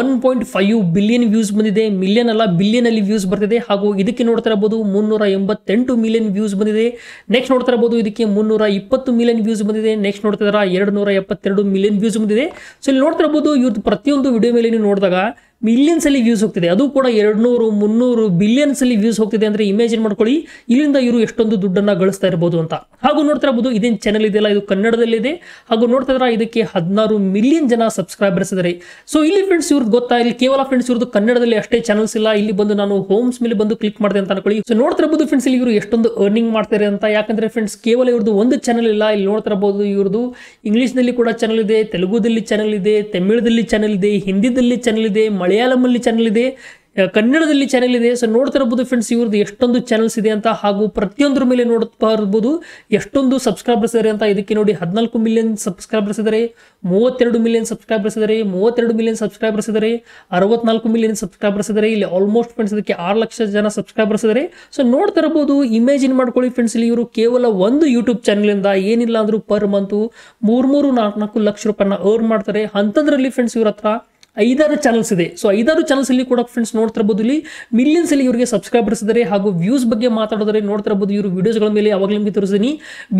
One point five billion views ಬಂದಿದೆ million ಅಲ್ಲ billion ಅಲ್ಲಿ ವ್ಯೂಸ್ ಬರ್ತಿದೆ ಹಾಗೂ ಇದಕ್ಕೆ ನೋಡ್ತಾ ಇರಬಹುದು ಮುನ್ನೂರ ಎಂಬತ್ತೆಂಟು ಮಿಲಿಯನ್ ವ್ಯೂಸ್ ಬಂದಿದೆ ನೆಕ್ಸ್ಟ್ ನೋಡ್ತಾ ಇರಬಹುದು ಇದಕ್ಕೆ ಮುನ್ನೂರ ಇಪ್ಪತ್ತು ಮಿಲಿಯನ್ ವ್ಯೂಸ್ ಬಂದಿದೆ ನೆಕ್ಸ್ಟ್ ನೋಡ್ತಾ ಇದ್ದಾರೆ ಎರಡು ನೂರ ಎಪ್ಪತ್ತೆರಡು ಮಿಲಿಯನ್ ವ್ಯೂಸ್ ಬಂದಿದೆ ಸೊ ಇಲ್ಲಿ ನೋಡ್ತಾ ಇರಬಹುದು ಇವ್ರದ್ದು ಪ್ರತಿಯೊಂದು ವಿಡಿಯೋ ಮೇಲೆ ನೀವು ನೋಡಿದಾಗ ಮಿಲಿಯನ್ಸ್ ಅಲ್ಲಿ ವ್ಯೂಸ್ ಹೋಗ್ತಿದೆ ಅದು ಕೂಡ ಎರಡುನೂರು ಮುನ್ನೂರು ಅಲ್ಲಿ ವ್ಯೂಸ್ ಹೋಗ್ತಿದೆ ಅಂದರೆ ಇಮೇಜಿನ್ ಮಾಡ್ಕೊಳ್ಳಿ ಇಲ್ಲಿಂದ ಇವರು ಎಷ್ಟೊಂದು ದುಡ್ಡನ್ನು ಗಳಿಸ್ತಾ ಇರ್ಬೋದು ಅಂತ ಹಾಗೂ ನೋಡ್ತಾ ಇರಬಹುದು ಇದೇನು ಚಾನಲ್ ಇದೆಯಲ್ಲ ಇದು ಕನ್ನಡದಲ್ಲಿದೆ ಹಾಗೂ ನೋಡ್ತಾ ಇದ್ರೆ ಇದಕ್ಕೆ ಹದಿನಾರು ಮಿಲಿಯನ್ ಜನ ಸಬ್ಸ್ಕ್ರೈಬರ್ಸ್ ಇದ್ದಾರೆ ಸೊ ಇಲ್ಲಿ ಫ್ರೆಂಡ್ಸ್ ಇವ್ರದ್ದು ಗೊತ್ತಾ ಇಲ್ಲಿ ಕೇವಲ ಫ್ರೆಂಡ್ಸ್ ಇವ್ರದ್ದು ಕನ್ನಡದಲ್ಲಿ ಅಷ್ಟೇ ಚಾನಲ್ಸ್ ಇಲ್ಲ ಇಲ್ಲಿ ಬಂದು ನಾನು ಹೋಮ್ಸ್ ಮೇಲೆ ಬಂದು ಕ್ಲಿಕ್ ಮಾಡಿದೆ ಅಂತ ಅನ್ಕೊಳ್ಳಿ ಸೊ ನೋಡ್ತಾ ಇರಬಹುದು ಫ್ರೆಂಡ್ಸ್ ಇಲ್ಲಿ ಇವರು ಎಷ್ಟೊಂದು ಅರ್ನಿಂಗ್ ಮಾಡ್ತಾರೆ ಅಂತ ಯಾಕಂದ್ರೆ ಫ್ರೆಂಡ್ಸ್ ಕೇವಲ ಇವ್ರದ್ದು ಒಂದು ಚಾನಲ್ ಇಲ್ಲ ಇಲ್ಲಿ ನೋಡ್ತಾ ಇರಬಹುದು ಇವ್ರದ್ದು ನಲ್ಲಿ ಕೂಡ ಚಾನಲ್ ಇದೆ ತೆಲುಗುದಲ್ಲಿ ಚಾನಲ್ ಇದೆ ತಮಿಳದಲ್ಲಿ ಚಾನಲ್ ಇದೆ ಹಿಂದಿದಲ್ಲಿ ಚಾನಲ್ ಇದೆ ಮಳೆ ಮಲಯಾಳಮಲ್ಲಿ ಚಾನಲ್ ಇದೆ ಕನ್ನಡದಲ್ಲಿ ಚಾನೆಲ್ ಇದೆ ಸೊ ನೋಡ್ತಾ ಇರಬಹುದು ಫ್ರೆಂಡ್ಸ್ ಇವ್ರದ್ದು ಎಷ್ಟೊಂದು ಚಾನಲ್ಸ್ ಇದೆ ಅಂತ ಹಾಗೂ ಪ್ರತಿಯೊಂದ್ರ ಮೇಲೆ ನೋಡ್ತಾ ಇರ್ಬೋದು ಎಷ್ಟೊಂದು ಸಬ್ಸ್ಕ್ರೈಬರ್ಸ್ ಇದೆ ಅಂತ ಇದಕ್ಕೆ ನೋಡಿ ಹದಿನಾಲ್ಕು ಮಿಲಿಯನ್ ಸಬ್ಸ್ಕ್ರೈಬರ್ಸ್ ಇದ್ದಾರೆ ಮೂವತ್ತೆರಡು ಮಿಲಿಯನ್ ಸಬ್ಸ್ಕ್ರೈಬರ್ಸ್ ಇದ್ದಾರೆ ಮೂವತ್ತೆರಡು ಮಿಲಿಯನ್ ಸಬ್ಸ್ಕ್ರೈಬರ್ಸ್ ಇದ್ದಾರೆ ಅರವತ್ನಾಲ್ಕು ಮಿಲಿಯನ್ ಸಬ್ಸ್ಕ್ರೈಬರ್ಸ್ ಇದ್ದಾರೆ ಇಲ್ಲಿ ಆಲ್ಮೋಸ್ಟ್ ಫ್ರೆಂಡ್ಸ್ ಇದಕ್ಕೆ ಆರು ಲಕ್ಷ ಜನ ಸಬ್ಸ್ಕ್ರೈಬರ್ಸ್ ಇದಾರೆ ಸೊ ನೋಡ್ತಾ ಇರಬಹುದು ಇಮೇಜಿನ್ ಮಾಡ್ಕೊಳ್ಳಿ ಫ್ರೆಂಡ್ಸ್ ಇಲ್ಲಿ ಇವರು ಕೇವಲ ಒಂದು ಯೂಟ್ಯೂಬ್ ಚಾನಲಿಂದ ಏನಿಲ್ಲ ಅಂದರೂ ಪರ್ ಮಂತು ಮೂರು ಮೂರು ನಾಲ್ಕು ನಾಲ್ಕು ಲಕ್ಷ ರೂಪಾಯಿನ ಅರ್ನ್ ಮಾಡ್ತಾರೆ ಅಂತಂದ್ರಲ್ಲಿ ಫ್ರೆಂಡ್ಸ್ ಇವ್ರ ಹತ್ರ ಐದಾರು ಚಾನಲ್ಸ್ ಇದೆ ಸೊ ಐದಾರು ಚಾನಲ್ಸ್ ಅಲ್ಲಿ ಕೂಡ ಫ್ರೆಂಡ್ಸ್ ನೋಡ್ತಿರ್ಬೋದು ಇಲ್ಲಿ ಮಿಲಿಯನ್ಸ್ ಅಲ್ಲಿ ಇವರಿಗೆ ಸಬ್ಸ್ಕ್ರೈಬರ್ಸ್ ಇದ್ದಾರೆ ಹಾಗೂ ವ್ಯೂಸ್ ಬಗ್ಗೆ ಮಾತಾಡೋದ್ರೆ ನೋಡ್ತಿರ್ಬೋದು ಇವರು ಗಳ ಮೇಲೆ ಯಾವಾಗಲೂ ನಿಮಗೆ ತೋರಿಸ್ತೀನಿ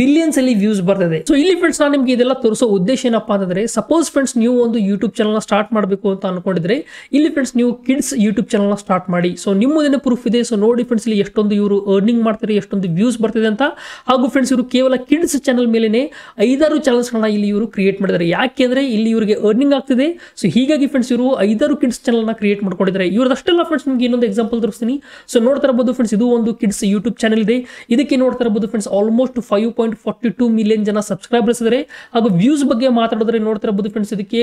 ಬಿಲಿಯನ್ಸ್ ಅಲ್ಲಿ ವ್ಯೂಸ್ ಬರ್ತದೆ ಸೊ ಇಲ್ಲಿ ಫ್ರೆಂಡ್ಸ್ ನಾನು ನಿಮಗೆ ಇದೆಲ್ಲ ತೋರಿಸೋ ಉದ್ದೇಶ ಏನಪ್ಪ ಅಂತಂದ್ರೆ ಸಪೋಸ್ ಫ್ರೆಂಡ್ಸ್ ನೀವು ಒಂದು ಯೂಟ್ಯೂಬ್ ಚಾನಲ್ನ ಸ್ಟಾರ್ಟ್ ಮಾಡಬೇಕು ಅಂತ ಅನ್ಕೊಂಡಿದ್ರೆ ಇಲ್ಲಿ ಫ್ರೆಂಡ್ಸ್ ನೀವು ಕಿಡ್ಸ್ ಯೂಟ್ಯೂಬ್ ಚಾನಲ್ ಸ್ಟಾರ್ಟ್ ಮಾಡಿ ಸೊ ನಿಮ್ಮದೇ ಪ್ರೂಫ್ ಇದೆ ಸೊ ನೋಡಿ ಫ್ರೆಂಡ್ಸ್ ಇಲ್ಲಿ ಎಷ್ಟೊಂದು ಇವರು ಅರ್ನಿಂಗ್ ಮಾಡ್ತಾರೆ ಎಷ್ಟೊಂದು ವ್ಯೂಸ್ ಬರ್ತಿದೆ ಅಂತ ಹಾಗೂ ಫ್ರೆಂಡ್ಸ್ ಇವರು ಕೇವಲ ಕಿಡ್ಸ್ ಚಾನಲ್ ಮೇಲೆ ಐದಾರು ಚಾನಲ್ಸ್ಗಳನ್ನ ಇಲ್ಲಿ ಇವರು ಕ್ರಿಯೇಟ್ ಮಾಡಿದ್ದಾರೆ ಯಾಕೆಂದ್ರೆ ಇಲ್ಲಿ ಇವರಿಗೆ ಅರ್ನಿಂಗ್ ಆಗ್ತಿದೆ ಸೊ ಹೀಗಾಗಿ ಫ್ರೆಂಡ್ಸ್ ಫ್ರೆಂಡ್ಸ್ ಇವರು ಐದಾರು ಕಿಡ್ಸ್ ಚಾನಲ್ನ ಕ್ರಿಯೇಟ್ ಮಾಡ್ಕೊಂಡಿದ್ದಾರೆ ಅಷ್ಟೆಲ್ಲ ಫ್ರೆಂಡ್ಸ್ ನಿಮಗೆ ಇನ್ನೊಂದು ಎಕ್ಸಾಂಪಲ್ ತೋರಿಸ್ತೀನಿ ಸೊ ನೋಡ್ತಾ ಇರಬಹುದು ಫ್ರೆಂಡ್ಸ್ ಇದು ಒಂದು ಕಿಡ್ಸ್ ಯೂಟ್ಯೂಬ್ ಚಾನಲ್ ಇದೆ ಇದಕ್ಕೆ ನೋಡ್ತಾ ಇರಬಹುದು friends almost five point forty two million ಜನ ಸಬ್ಸ್ಕ್ರೈಬರ್ಸ್ ಇದ್ದಾರೆ ಹಾಗೂ ವ್ಯೂಸ್ ಬಗ್ಗೆ ಮಾತಾಡಿದ್ರೆ ನೋಡ್ತಾ ಇರಬಹುದು ಫ್ರೆಂಡ್ಸ್ ಇದಕ್ಕೆ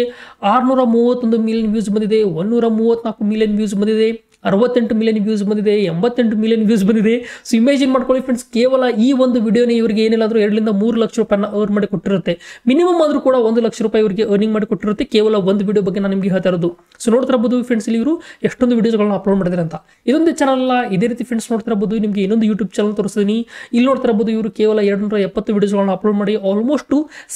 ಆರ್ನೂರ ಮೂವತ್ತೊಂದು ಮಿಲಿಯನ್ ವ್ಯೂಸ್ ಬಂದಿದೆ ಒನ್ನೂರ ನಾಲ್ಕು ಮಿಲಿಯನ್ ವ್ಯೂಸ್ ಬಂದಿದೆ ಅರವತ್ತೆಂಟು ಮಿಲಿಯನ್ ವ್ಯೂಸ್ ಬಂದಿದೆ ಎಂಬತ್ತೆಂಟು ಮಿಲಿಯನ್ ವ್ಯೂಸ್ ಬಂದಿದೆ ಸೊ ಇಮೇಜಿನ್ ಮಾಡ್ಕೊಳ್ಳಿ ಫ್ರೆಂಡ್ಸ್ ಕೇವಲ ಈ ಒಂದು ವಿಡಿಯೋನೇ ಇವರಿಗೆ ಏನಿಲ್ಲಾದರೂ ಎರಡರಿಂದ ಮೂರು ಲಕ್ಷ ರೂಪಾಯಿನ ಅರ್ನ್ ಮಾಡಿ ಕೊಟ್ಟಿರುತ್ತೆ ಮಿನಿಮಮ್ ಆದರೂ ಕೂಡ ಒಂದು ಲಕ್ಷ ರೂಪಾಯಿ ಇವರಿಗೆ ಅರ್ನಿಂಗ್ ಮಾಡಿ ಕೊಟ್ಟಿರುತ್ತೆ ಕೇವಲ ಒಂದು ವಿಡಿಯೋ ಬಗ್ಗೆ ನಾನು ನಿಮಗೆ ಹೇಳ್ತಾ ಇರೋದು ನೋಡ್ತಾ ಇರಬಹುದು ಫ್ರೆಂಡ್ಸ್ ಇಲ್ಲಿ ಇವರು ಎಷ್ಟೊಂದು ವಿಡಿಯೋಸ್ಗಳನ್ನ ಅಪ್ಲೋಡ್ ಮಾಡಿದ್ರೆ ಅಂತ ಇದೊಂದು ಚಾನಲ್ ಅಲ್ಲ ಇದೇ ರೀತಿ ಫ್ರೆಂಡ್ಸ್ ನೋಡ್ತಾ ಇರಬಹುದು ನಿಮಗೆ ಇನ್ನೊಂದು ಯೂಟ್ಯೂಬ್ ಚಾನಲ್ ತೋರಿಸ್ತೀನಿ ಇಲ್ಲಿ ನೋಡ್ತಾ ಇರಬಹುದು ಇವರು ಕೇವಲ ಎರಡುನೂರ ಎಪ್ಪತ್ತು ವಿಡಿಯೋಸ್ಗಳನ್ನ ಅಪ್ಲೋಡ್ ಮಾಡಿ ಆಲ್ಮೋಸ್ಟ್